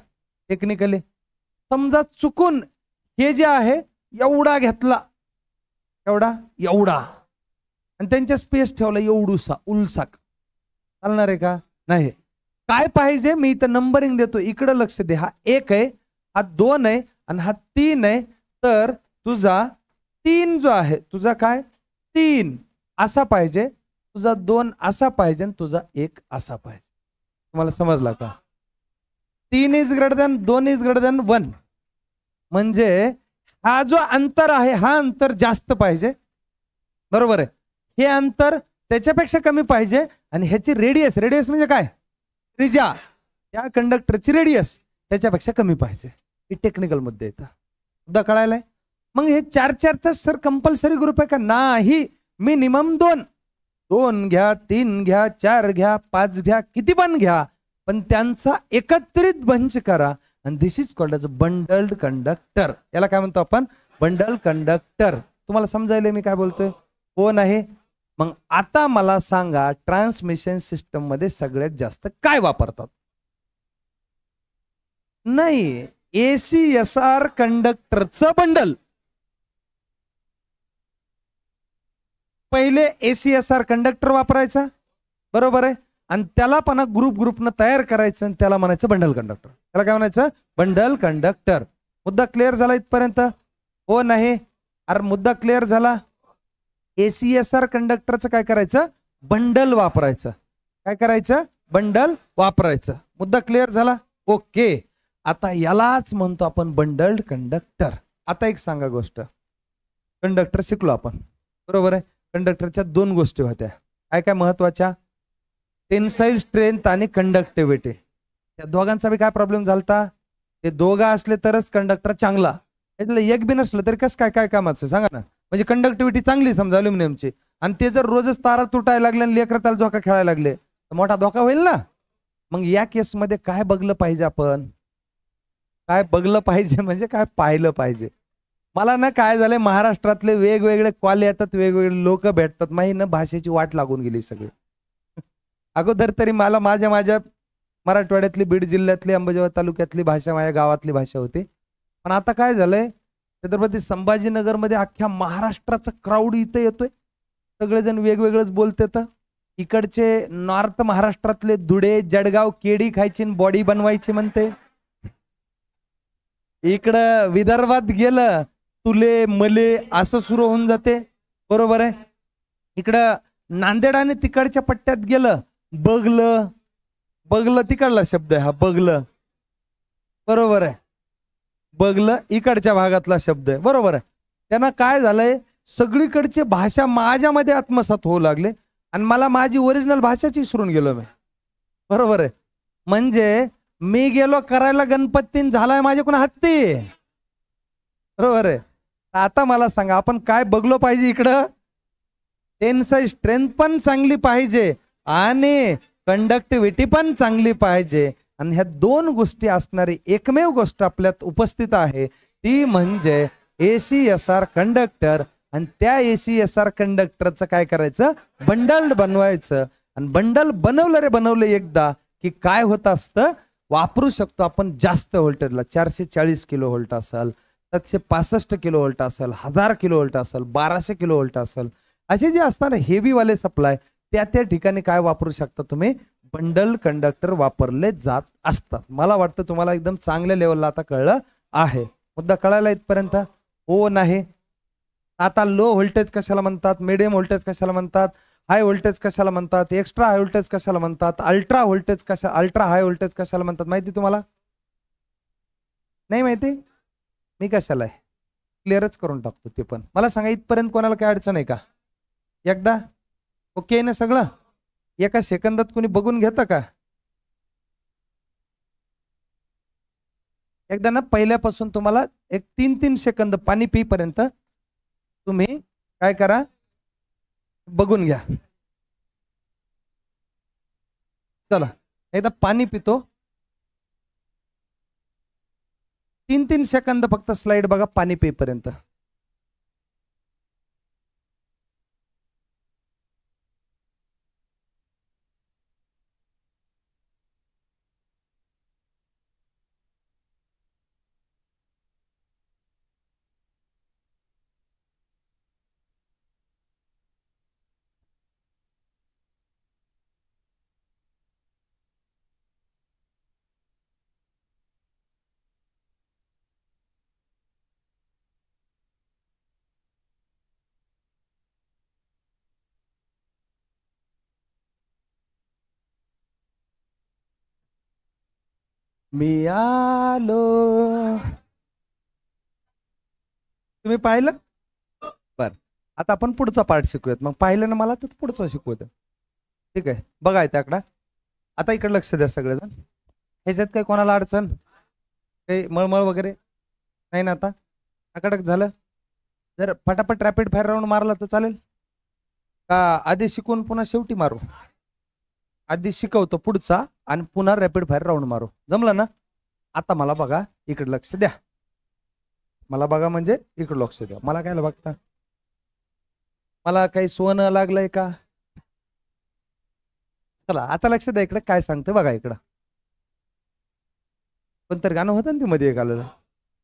टेक्निकली समजा चुकून हे जे आहे एवढा घेतला एवढा एवढा आणि त्यांच्या स्पेस ठेवला एवढूसा उलसाक चालणार आहे का नाही काय पाहिजे मी इथं नंबरिंग देतो इकडं लक्ष दे हा एक आहे हा दोन आहे आणि हा तीन आहे तर तुझा तीन जो आहे तुझा काय तीन असा पाहिजे तुझा दोन असा पाहिजे आणि तुझा एक असा पाहिजे तुम्हाला समजला का तीन इज ग्रेटर दॅन दोन इज ग्रेटर दॅन वन म्हणजे हा जो अंतर आहे हा अंतर जास्त पाहिजे बरोबर आहे हे अंतर त्याच्यापेक्षा कमी पाहिजे आणि ह्याची रेडियस रेडियस म्हणजे काय त्रिजा त्या कंडक्टरची रेडियस त्याच्यापेक्षा कमी पाहिजे ही टेक्निकल मुद्दे येतात कळायलाय मग हे चार चारचा सर कंपल्सरी ग्रुप आहे का नाही मिनिमम दोन दोन घ्या तीन घ्या चार घ्या पाच घ्या किती पण घ्या पण त्यांचा एकत्रित बंच करा आणि this is called bundled conductor याला काय म्हणतो आपण बंडल कंडक्टर तुम्हाला समजायला मी काय बोलतोय कोण आहे मग आता मला सांगा ट्रान्समिशन सिस्टम मध्ये सगळ्यात जास्त काय वापरतात नाही एसी एस आर कंडक्टरचं बंडल पहिले एसी एस आर कंडक्टर वापरायचा बरोबर आहे आणि त्याला पण ग्रुप ग्रुपनं तयार करायचं आणि त्याला म्हणायचं बंडल कंडक्टर त्याला काय म्हणायचं बंडल कंडक्टर मुद्दा क्लिअर झाला इथपर्यंत हो नाही अरे मुद्दा क्लिअर झाला एसी एस आर कंडक्टरचं काय करायचं बंडल वापरायचं काय करायचं बंडल वापरायचं मुद्दा क्लिअर झाला ओके आता यालाच म्हणतो आपण बंडल्ड कंडक्टर आता एक सांगा गोष्ट कंडक्टर शिकलो आपण बरोबर आहे कंडक्टरच्या दोन गोष्टी होत्या काय काय महत्वाच्या टेन्साईल स्ट्रेंथ आणि कंडक्टिव्हिटी त्या दोघांचा बी काय प्रॉब्लेम झाला ते दोघं असले तरच कंडक्टर चांगला त्यातलं एक बी नसलं तरी कस काय काय कामाचं सांगा ना म्हणजे कंडक्टिव्हिटी चांगली समजा अल्युमिनियमची आणि ते जर रोजच तारा तुटायला लागले आणि लेकर त्याला धोका खेळायला लागले तर मोठा धोका होईल ना मग या केसमध्ये काय बघलं पाहिजे आपण काय बघलं पाहिजे म्हणजे काय पाहिलं पाहिजे मला ना काय झालंय महाराष्ट्रातले वेगवेगळे कॉल येतात वेगवेगळे लोक भेटतात माही ना भाषेची वाट लागून गेली सगळी अगोदर तरी मला माझ्या माझ्या मराठवाड्यातली बीड जिल्ह्यातली अंबाजोगाई तालुक्यातली भाषा माझ्या गावातली भाषा होती पण आता काय झालंय छत्रपती संभाजीनगरमध्ये अख्ख्या महाराष्ट्राचा क्राऊड इथं येतोय सगळेजण वेगवेगळंच बोलते तर इकडचे नॉर्थ महाराष्ट्रातले धुळे जडगाव केडी खायची बॉडी बनवायची म्हणते इकडं विदर्भात गेलं तुले मले असं सुरू होऊन जाते बरोबर आहे इकडं नांदेडाने तिकडच्या पट्ट्यात गेलं बगल बगलं तिकडला शब्द आहे हा बगल बरोबर आहे बगल इकडच्या भागातला शब्द आहे बरोबर आहे त्यांना काय झालंय सगळीकडची भाषा माझ्यामध्ये आत्मसात होऊ लागले आणि मला माझी ओरिजिनल भाषाच विसरून गेलो मी बरोबर आहे म्हणजे मी गेलो करायला गणपती झालाय कोण हत्ती बरोबर आहे आता मला सांगा आपण काय बघलो पाहिजे इकडं त्यांचं स्ट्रेंथ पण चांगली पाहिजे आणि कंडक्टिव्हिटी पण चांगली पाहिजे आणि ह्या दोन गोष्टी असणारी एकमेव गोष्ट आपल्यात उपस्थित आहे ती म्हणजे A C S R conductor आणि त्या ए सी एस आर कंडक्टरचं काय करायचं बंडल बनवायचं आणि बंडल बनवलं रे बनवलं एकदा की काय होत असतं वापरू शकतो आपण जास्त व्होल्टेजला चारशे चाळीस किलो व्होल्ट असेल सातशे पासष्ट किलो व्होल्ट असेल हजार किलो व्होल्ट असेल बाराशे किलो व्होल्ट असेल असे जे असतात हेवीवाले सप्लाय त्या त्या ठिकाणी काय वापरू शकता तुम्ही बंडल कंडक्टर वापरले जात असतात मला वाटतं तुम्हाला एकदम चांगल्या लेवलला आता कळलं आहे मुद्दा कळायला इथपर्यंत हो नाही आता लो व्होल्टेज कशाला म्हणतात मिडियम व्होल्टेज कशाला म्हणतात हाय व्होल्टेज कशाला म्हणतात एक्स्ट्रा हाय व्होल्टेज कशाला म्हणतात अल्ट्रा व्होल्टेज कशा अल्ट्रा हाय व्होल्टेज कशाला म्हणतात माहिती तुम्हाला नाही माहिती मी कशाला आहे क्लिअरच करून टाकतो ते पण मला सांगा इथपर्यंत कोणाला काय अडचण आहे का एकदा ओके आहे ना सगळं एका सेकंदात कोणी बघून घेतं का एकदा ना पहिल्यापासून तुम्हाला एक तीन तीन सेकंद पाणी पीपर्यंत तुम्ही काय करा बघून घ्या चला एकदा पाणी पितो तीन तीन सेकंद फक्त स्लाइड बघा पाणी पेपर्यंत मियालो तुम्ही पाहिलं बर आता आपण पुढचा पार्ट शिकूयात मग पाहिलं ना मला तर पुढचा शिकवत ठीक आहे बघा येते आकडा आता इकडे लक्ष द्या सगळेजण ह्याच्यात काही कोणाला अडचण काही मळमळ वगैरे नाही ना आता आकडक झालं जर फटाफट रॅपिड फायर राऊंड मारला तर चालेल का आधी शिकून पुन्हा शेवटी मारू आधी शिकवतो पुढचा आणि पुन्हा रॅपिड फायर राऊंड मारू जमलं ना आता मला बघा इकडे लक्ष द्या मला बघा म्हणजे इकडे लक्ष द्या मला काय बघता मला काही सोनं लागलंय का चला आता लक्ष द्या इकडे काय सांगतोय बघा इकडं तर गाणं होतं ना ती मध्ये आलेलं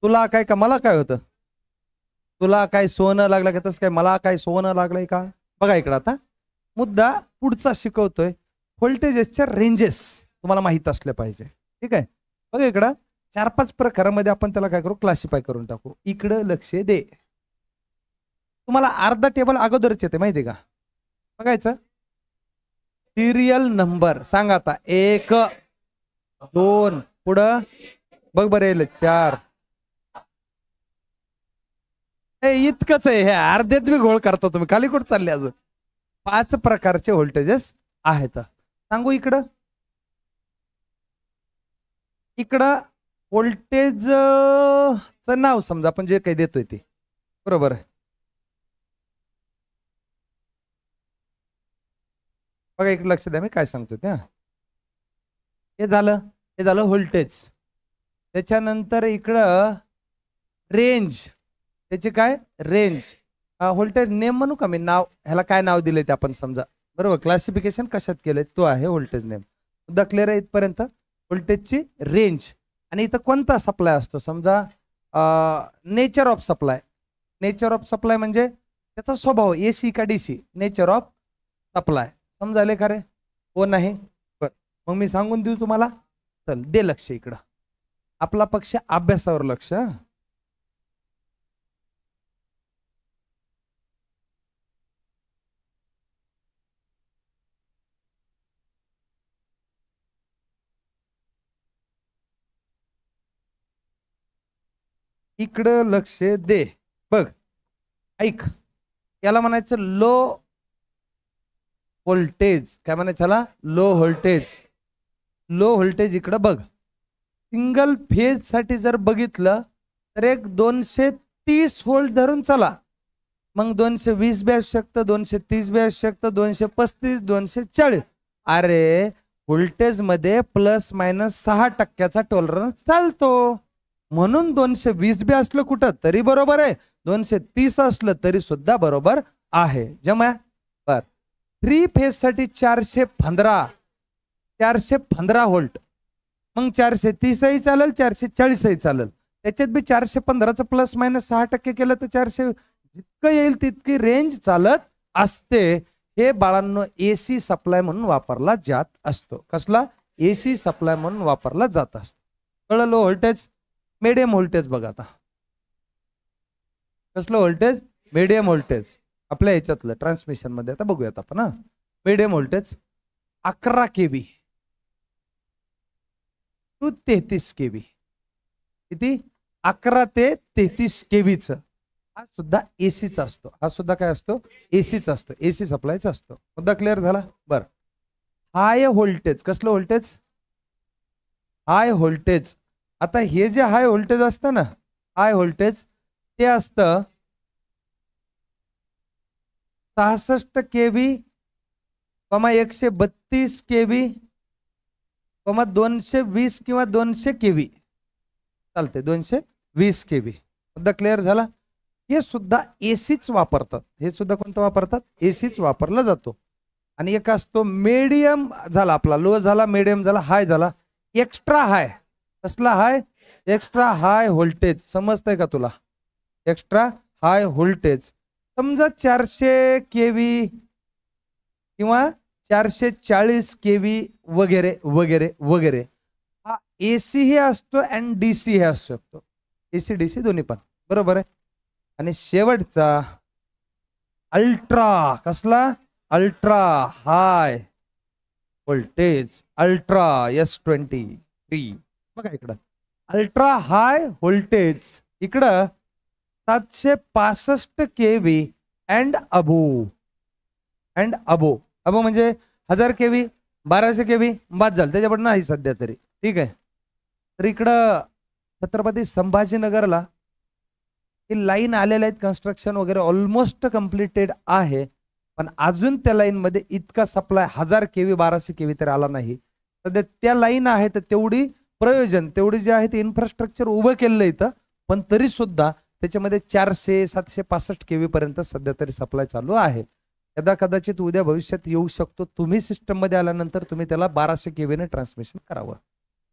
तुला काय का मला काय होतं तुला काय सोनं लागलं का तस काय मला काय सोनं लागलंय का बघा इकडं आता मुद्दा पुढचा शिकवतोय व्होल्टेजेसच्या रेंजेस तुम्हाला माहीत असल्या पाहिजे ठीक आहे बघा इकडं चार पाच प्रकारामध्ये आपण त्याला काय करू क्लासिफाय करून टाकू इकडं लक्ष दे तुम्हाला अर्धा टेबल अगोदरच येते माहिती का बघायचं सिरियल नंबर सांगा आता एक दोन पुढं बघ बरं येईल चार इतकंच आहे हे अर्ध्यात मी घोळ करता तुम्ही खाली कुठं चालले अजून पाच प्रकारचे व्होल्टेजेस आहेत सांगू इकडं इकडं च नाव समजा आपण जे काही देतोय ते बरोबर बघा इकडे लक्ष द्या मी काय सांगतो त्या हे झालं हे झालं व्होल्टेज त्याच्यानंतर इकडं रेंज त्याचे काय रेंज व्होल्टेज नेम म्हणू का मी नाव ह्याला काय नाव दिले ते आपण समजा बरोबर क्लासिफिकेशन कशात केलं तो आहे व्होल्टेज नेम मुद्दा क्लिअर आहे इथपर्यंत व्होल्टेजची रेंज आणि इथं कोणता सप्लाय असतो समजा nature of supply nature of supply म्हणजे त्याचा स्वभाव ए सी का D C nature of supply समजाले का रे हो नाही बर मग मी सांगून देऊ तुम्हाला चल दे लक्ष इकडं आपला पक्ष अभ्यासावर लक्ष इकडं लक्ष दे बघ ऐक याला म्हणायचं लो व्होल्टेज काय म्हणायचं लो व्होल्टेज लो व्होल्टेज इकडं बघ सिंगल फेजसाठी जर बघितलं तर एक दोनशे तीस व्होल्ट धरून चला मग दोनशे वीस बी असू शकतं दोनशे तीस बी असू शकतं दोनशे पस्तीस दोनशे चाळीस अरे व्होल्टेजमध्ये प्लस मायनस सहा टक्क्याचा टोलरन्स चालतो म्हणून दोनशे वीस बी असलं कुठं तरी बरोबर आहे दोनशे तीस असलं तरी सुद्धा बरोबर आहे जमा बर थ्री फेज साठी चारशे पंधरा चारशे पंधरा होल्ट मग चारशे तीसही चालेल चारशे चाळीसही चालेल त्याच्यात बी चारशे पंधराचं प्लस मायनस सहा टक्के केलं तर चारशे जितकं येईल तितकी रेंज चालत असते हे बाळांनो एसी सप्लाय म्हणून वापरला जात असतो कसला एसी सप्लाय म्हणून वापरला जात असतो कळलं व्होल्टेज मिडियम व्होल्टेज बघा आता कसलं व्होल्टेज मिडियम व्होल्टेज आपल्या ह्याच्यातलं ट्रान्समिशनमध्ये आता बघूयात आपण हा मिडियम व्होल्टेज अकरा के बी टू तेहतीस के बी किती अकरा ते तेहतीस के हा सुद्धा एसीचा असतो हा सुद्धा काय असतो एसीचा असतो एसी सप्लायचा असतो मुद्दा क्लिअर झाला बर हाय व्होल्टेज कसलं व्होल्टेज हाय व्होल्टेज आता हे जे हाय व्होल्टेज असतं ना हाय व्होल्टेज ते असतं सहासष्ट के बी कमा एकशे बत्तीस के बी कमा दोनशे वीस किंवा दोनशे के बी चालते दोनशे वीस के बी मुद्दा क्लिअर झाला हे सुद्धा एसीच वापरतात हे सुद्धा कोणतं वापरतात सीच वापरला जातो आणि एक असतो मीडियम झाला आपला लो झाला मीडियम झाला हाय झाला एक्स्ट्रा हाय कसला हाय एक्स्ट्रा हाय व्होल्टेज समजतंय का तुला एक्स्ट्रा हाय व्होल्टेज समजा चारशे के किंवा चारशे चाळीस के वगैरे वगैरे वगैरे हा ए सी हे असतो अँड डी सी हे असू शकतो ए सी डी सी दोन्ही पण बरोबर आहे आणि शेवटचा अल्ट्रा कसला ultra high voltage ultra S twenty three बघा इकडं अल्ट्रा हाय व्होल्टेज इकडं सातशे पासष्ट K V and above and above above म्हणजे हजार के व्ही बाराशे के व्ही बाद झालं त्याच्याकडनं नाही सध्या तरी ठीक आहे तर इकडं छत्रपती संभाजीनगरला ही लाईन आलेल्या आहेत कन्स्ट्रक्शन वगैरे ऑलमोस्ट कम्प्लिटेड आहे पण अजून त्या लाईनमध्ये इतका सप्लाय हजार के व्ही बाराशे के व्ही तर आला नाही सध्या त्या लाईन आहे तर तेवढी प्रयोजन तेवढे जे आहे ते इन्फ्रास्ट्रक्चर उभं केलेलं इथं पण तरी सुद्धा त्याच्यामध्ये चारशे सातशे पासष्ट के पर्यंत सध्या तरी सप्लाय चालू आहे कदा कदाचित उद्या भविष्यात येऊ शकतो तुम्ही सिस्टम मध्ये आल्यानंतर तुम्ही त्याला बाराशे के ने ट्रान्समिशन करावं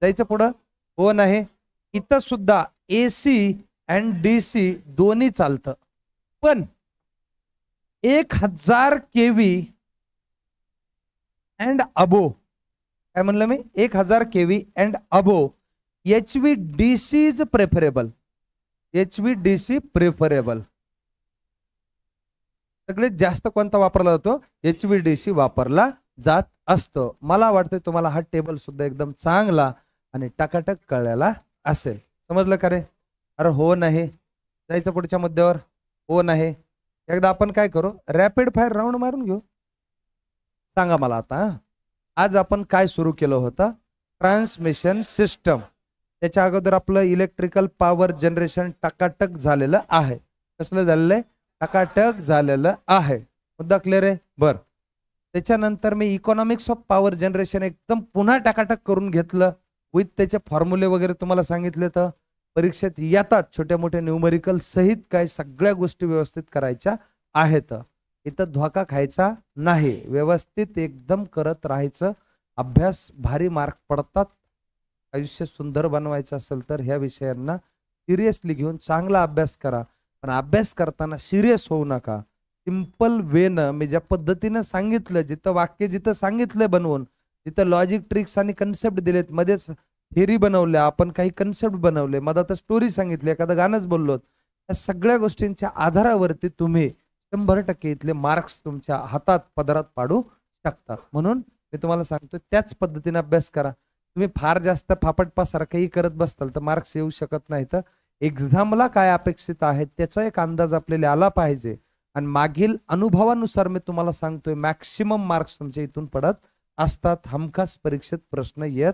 त्याच्या पुढं कोण आहे इथं सुद्धा A C and D C दोन्ही चालतं पण एक हजार के व्ही अँड अबो काय म्हणलं मी एक हजार K V and above H V D C is preferable H V D C preferable सगळ्यात जास्त कोणता वापरला जातो एच व्ही डी सी वापरला जात असतो मला वाटतं तुम्हाला हा टेबल सुद्धा एकदम चांगला आणि टकाटक कळायला असेल समजलं का रे अरे हो नाही जायचं पुढच्या मुद्द्यावर हो नाही एकदा आपण काय करू रॅपिड फायर राऊंड मारून घेऊ सांगा मला आता आज आपण काय सुरू केलं होतं ट्रान्समिशन सिस्टम त्याच्या अगोदर आपलं इलेक्ट्रिकल पॉवर जनरेशन टकाटक झालेलं आहे कसलं झालेलं आहे टकाटक झालेलं आहे मुद्दा क्लिअर आहे बर त्याच्यानंतर मी इकॉनॉमिक्स ऑफ पॉवर जनरेशन एकदम पुन्हा टाकाटक करून घेतलं विथ त्याचे फॉर्म्युले वगैरे तुम्हाला सांगितले तर परीक्षेत येतात छोट्या मोठ्या न्यूमेरिकल सहित काही सगळ्या गोष्टी व्यवस्थित करायच्या आहेत इथं धोका खायचा नाही व्यवस्थित एकदम करत राहायचं अभ्यास भारी मार्क पडतात आयुष्य सुंदर बनवायचं असेल तर ह्या विषयांना सिरियसली घेऊन चांगला अभ्यास करा पण अभ्यास करताना सिरियस होऊ नका सिम्पल वेनं मी ज्या पद्धतीनं सांगितलं जिथं वाक्य जिथं सांगितलं बनवून जिथं लॉजिक ट्रिक्स आणि कन्सेप्ट दिलेत मध्येच थेरी बनवल्या आपण काही कन्सेप्ट बनवले तर स्टोरी सांगितली एखादं गाणंच बोललो या सगळ्या गोष्टींच्या आधारावरती तुम्ही शंभर टक्के इथले मार्क्स तुमच्या हातात पदरात पाडू शकतात म्हणून मी तुम्हाला सांगतो त्याच पद्धतीने अभ्यास करा तुम्ही फार जास्त फापटपासारखंही करत बसताल तर मार्क्स येऊ शकत नाही तर एक्झामला काय अपेक्षित आहे त्याचा एक अंदाज आपल्याला आला पाहिजे आणि मागील अनुभवानुसार मी तुम्हाला सांगतोय मॅक्सिमम मार्क्स तुमच्या इथून पडत असतात हमखास परीक्षेत प्रश्न येत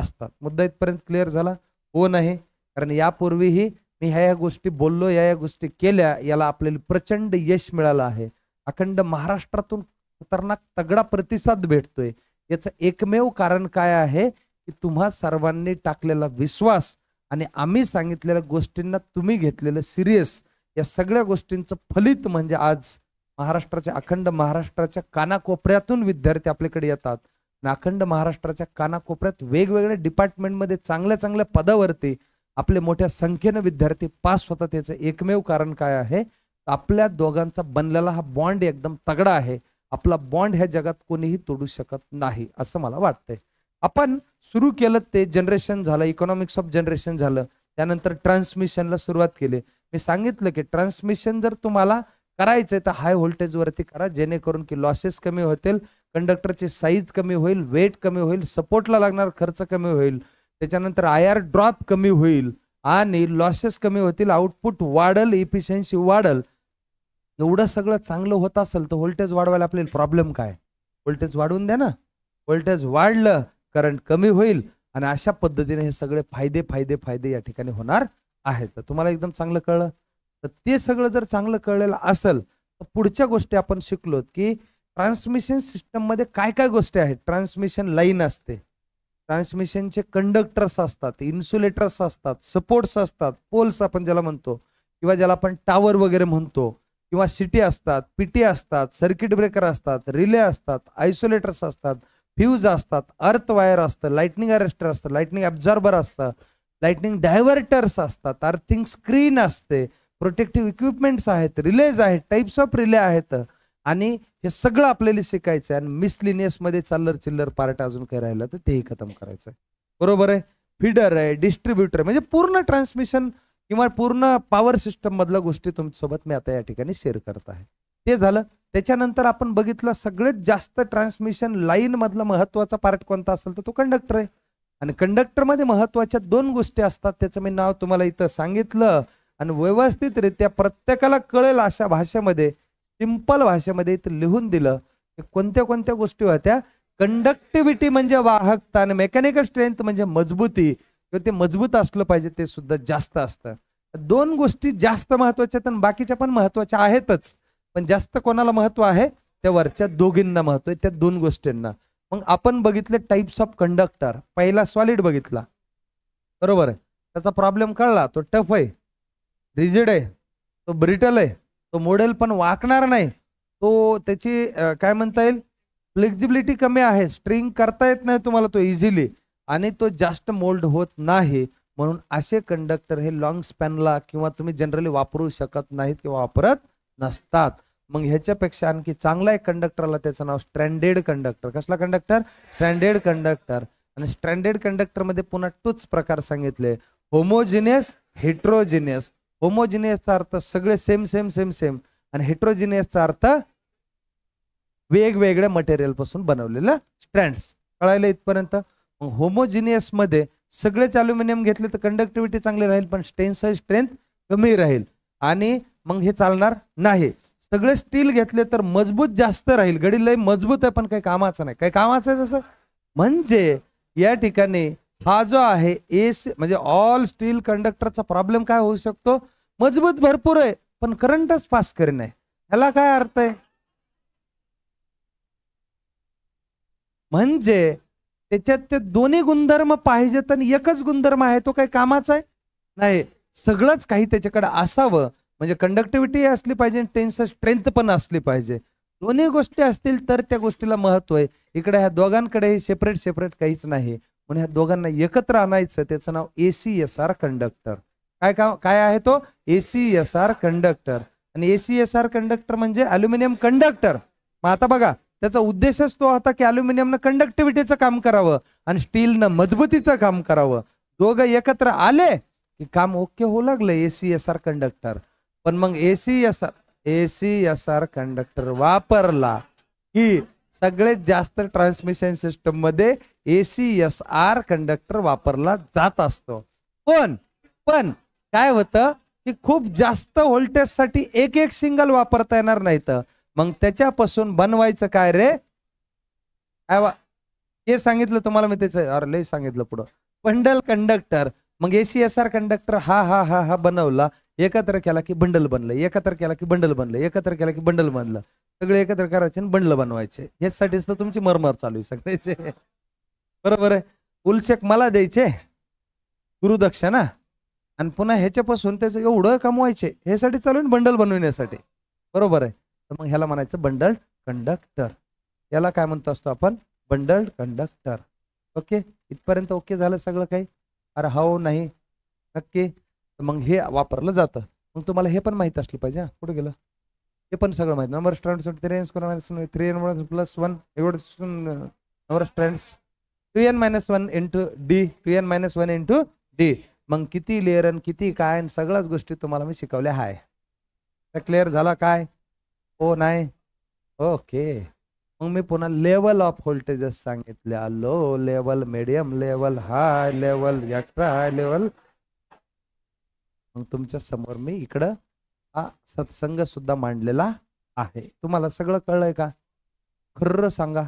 असतात मुद्दा इथपर्यंत क्लिअर झाला हो नाही कारण यापूर्वीही मी ह्या या गोष्टी बोललो या या गोष्टी केल्या याला आपल्याला प्रचंड यश मिळालं आहे अखंड महाराष्ट्रातून खतरनाक तगडा प्रतिसाद भेटतोय याचं एकमेव कारण काय आहे की तुम्हा सर्वांनी टाकलेला विश्वास आणि आम्ही सांगितलेल्या गोष्टींना तुम्ही घेतलेलं सिरियस या सगळ्या गोष्टींचं फलित म्हणजे आज महाराष्ट्राच्या अखंड महाराष्ट्राच्या कानाकोपऱ्यातून विद्यार्थी आपल्याकडे येतात अखंड महाराष्ट्राच्या कानाकोपऱ्यात वेगवेगळ्या डिपार्टमेंटमध्ये चांगल्या चांगल्या पदावरती आपले मोठ्या संख्येनं विद्यार्थी पास होतात त्याचं एकमेव कारण काय आहे आपल्या दोघांचा बनलेला हा बॉन्ड एकदम तगडा आहे आपला बॉन्ड ह्या जगात कोणीही तोडू शकत नाही असं मला वाटतंय आपण सुरू केलं ते जनरेशन झालं इकॉनॉमिक्स ऑफ जनरेशन झालं त्यानंतर ट्रान्समिशनला सुरुवात केली मी सांगितलं की ट्रान्समिशन जर तुम्हाला करायचंय तर हाय व्होल्टेजवरती करा जेणेकरून की लॉसेस कमी होतील कंडक्टरची साईज कमी होईल वेट कमी होईल सपोर्टला लागणार खर्च कमी होईल त्याच्यानंतर आय आर ड्रॉप कमी होईल आणि लॉसेस कमी होतील आउटपुट वाढल इफिशियन्सी वाढल एवढं सगळं चांगलं होत असेल तर व्होल्टेज वाढवायला आपल्याला प्रॉब्लेम काय व्होल्टेज वाढवून द्या ना व्होल्टेज वाढलं करंट कमी होईल आणि अशा पद्धतीने हे सगळे फायदे फायदे फायदे या ठिकाणी होणार आहेत तर तुम्हाला एकदम चांगलं कळलं तर ते सगळं जर चांगलं कळलेलं असेल तर पुढच्या गोष्टी आपण शिकलोत की ट्रान्समिशन सिस्टममध्ये काय काय गोष्टी आहेत ट्रान्समिशन लाईन असते ट्रान्समिशनचे कंडक्टर्स असतात इन्सुलेटर्स असतात सपोर्ट्स असतात पोल्स आपण ज्याला म्हणतो किंवा ज्याला आपण टावर वगैरे म्हणतो किंवा सिटी असतात पीटी असतात सर्किट ब्रेकर असतात रिले असतात आयसोलेटर्स असतात फ्यूज असतात अर्थ वायर असतं लाइटनिंग अरेस्टर असतं लाइटनिंग ॲब्झॉर्बर असतं लाइटनिंग डायव्हर्टर्स असतात अर्थिंग स्क्रीन असते प्रोटेक्टिव्ह इक्विपमेंट्स आहेत रिलेज आहेत टाईप्स ऑफ रिले आहेत आणि हे सगळं आपल्याला शिकायचं आहे आणि मिसलिनियस मध्ये चाललर चिल्लर पार्ट अजून काही राहिलं तर तेही खतम करायचं आहे बरोबर आहे फिडर आहे डिस्ट्रीब्युटर म्हणजे पूर्ण ट्रान्समिशन किंवा पूर्ण पॉवर सिस्टम मधल्या गोष्टी तुमच्यासोबत मी आता या ठिकाणी शेअर करत आहे ते झालं त्याच्यानंतर आपण बघितलं सगळ्यात जास्त ट्रान्समिशन लाईन मधला महत्वाचा पार्ट कोणता असेल तर तो कंडक्टर आहे आणि कंडक्टरमध्ये महत्वाच्या दोन गोष्टी असतात त्याचं मी नाव तुम्हाला इथं सांगितलं आणि व्यवस्थितरित्या प्रत्येकाला कळेल अशा भाषेमध्ये सिंपल भाषेमध्ये इथं लिहून दिलं की कोणत्या कोणत्या गोष्टी होत्या कंडक्टिव्हिटी म्हणजे वाहकता आणि मेकॅनिकल स्ट्रेंथ म्हणजे मजबूती किंवा ते मजबूत असलं पाहिजे ते सुद्धा जास्त असतं दोन गोष्टी जास्त महत्वाच्या तर बाकीच्या पण महत्वाच्या आहेतच पण जास्त कोणाला महत्व आहे त्या वरच्या दोघींना महत्व आहे त्या दोन गोष्टींना मग आपण बघितले टाइप्स ऑफ कंडक्टर पहिला सॉलिड बघितला बरोबर आहे त्याचा प्रॉब्लेम कळला तो टफ आहे रिजिड आहे तो ब्रिटल आहे तो मॉडेल पण वाकणार नाही तो त्याची काय म्हणता येईल फ्लेक्झिबिलिटी कमी आहे स्ट्रिंग करता येत नाही तुम्हाला तो इझिली आणि तो जास्त मोल्ड होत नाही म्हणून असे कंडक्टर हे लॉंग स्पॅनला किंवा तुम्ही जनरली वापरू शकत नाहीत किंवा वापरत नसतात मग ह्याच्यापेक्षा आणखी चांगला एक कंडक्टरला त्याचं नाव स्ट्रँडेड कंडक्टर कसला कंडक्टर स्ट्रँडेड कंडक्टर आणि स्ट्रँडेड कंडक्टरमध्ये पुन्हा टूच प्रकार सांगितले होमोजिनियस हेट्रोजिनियस होमोजिनियसचा अर्थ सगळे सेम सेम सेम सेम आणि हेट्रोजिनियसचा अर्थ वेगवेगळ्या मटेरियल पासून बनवलेलं स्ट्रँड्स कळायला इथपर्यंत मग मध्ये सगळेच अल्युमिनियम घेतले तर कंडक्टिव्हिटी चांगली राहील पण स्टेन्सची स्ट्रेंथ कमी राहील आणि मग हे चालणार नाही सगळे स्टील घेतले तर मजबूत जास्त राहील गडी लय मजबूत आहे पण काही कामाचं नाही काही कामाचं आहे तसं म्हणजे या ठिकाणी हा जो आहे एस म्हणजे ऑल स्टील कंडक्टरचा प्रॉब्लेम काय होऊ शकतो मजबूत भरपूर आहे पण करंटच पास नाही ह्याला काय अर्थ आहे म्हणजे त्याच्यात ते दोन्ही गुणधर्म पाहिजेत आणि एकच गुणधर्म आहे तो काही कामाचा आहे नाही सगळंच काही त्याच्याकडे असावं म्हणजे कंडक्टिव्हिटी असली पाहिजे टेन्स स्ट्रेंथ पण असली पाहिजे दोन्ही गोष्टी असतील तर त्या गोष्टीला महत्व आहे इकडे ह्या दोघांकडे सेपरेट सेपरेट काहीच नाही म्हणून ह्या दोघांना एकत्र आणायचं त्याचं नाव A C S R conductor काय काय आहे तो एसीएसआर कंडक्टर आणि एसीएसआर कंडक्टर म्हणजे अल्युमिनियम कंडक्टर मग आता बघा त्याचा उद्देशच तो होता की अल्युमिनियमनं कंडक्टिव्हिटीचं काम करावं आणि स्टीलनं मजबूतीचं काम करावं दोघं एकत्र आले की काम ओके होऊ लागलं एसीएसआर एस आर कंडक्टर पण मग एसीएसआर एसीएसआर आर कंडक्टर वापरला की सगळ्यात जास्त ट्रान्समिशन सिस्टम मध्ये एसीएसआर एस आर कंडक्टर वापरला जात असतो पण पण काय होतं की खूप जास्त साठी एक एक सिंगल वापरता येणार नाहीत मग त्याच्यापासून बनवायचं काय रे हे सांगितलं तुम्हाला मी त्याचं अरे लय सांगितलं पुढं बंडल कंडक्टर मग एसीएसआर कंडक्टर हा हा हा हा बनवला एकत्र केला की बंडल बनलं एकत्र केला की बंडल बनलं एकत्र केला की बंडल बनलं सगळे एकत्र करायचे आणि बंडल बनवायचे यासाठीच तर तुमची मरमर चालू आहे सगळ्याचे बरोबर आहे उलशेक मला द्यायचे ना आणि पुन्हा ह्याच्यापासून त्याचं एवढं कमवायचे ह्यासाठी चालू आहे बंडल बनवण्यासाठी बरोबर आहे तर मग ह्याला म्हणायचं बंडल कंडक्टर याला काय म्हणतो असतो आपण बंडल कंडक्टर ओके इथपर्यंत ओके झालं सगळं काही अरे हो नाही नक्की मग हे वापरलं जातं मग तुम्हाला हे पण माहीत असलं पाहिजे कुठं गेलं हे पण सगळं माहिती number strands three N square minus three N plus one एवढं number strands two N minus one into D two N minus one into D मग किती लेअर आणि किती काय आणि सगळ्याच गोष्टी तुम्हाला मी शिकवल्या आहे क्लिअर झाला काय हो नाही ओके मग मी पुन्हा लेवल ऑफ व्होल्टेजेस सांगितल्या low level medium level high level extra high level मग तुमच्या समोर मी इकडं हा सत्संग सुद्धा मांडलेला आहे तुम्हाला सगळं कळलंय का खर्र सांगा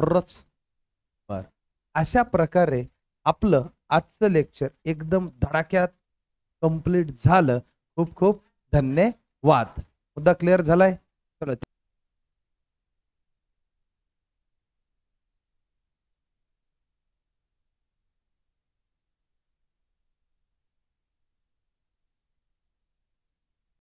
खर्रच बर अशा प्रकारे आपलं आजचं लेक्चर एकदम धडाक्यात कंप्लीट झालं खूप खूप धन्यवाद मुद्दा क्लिअर झालाय चला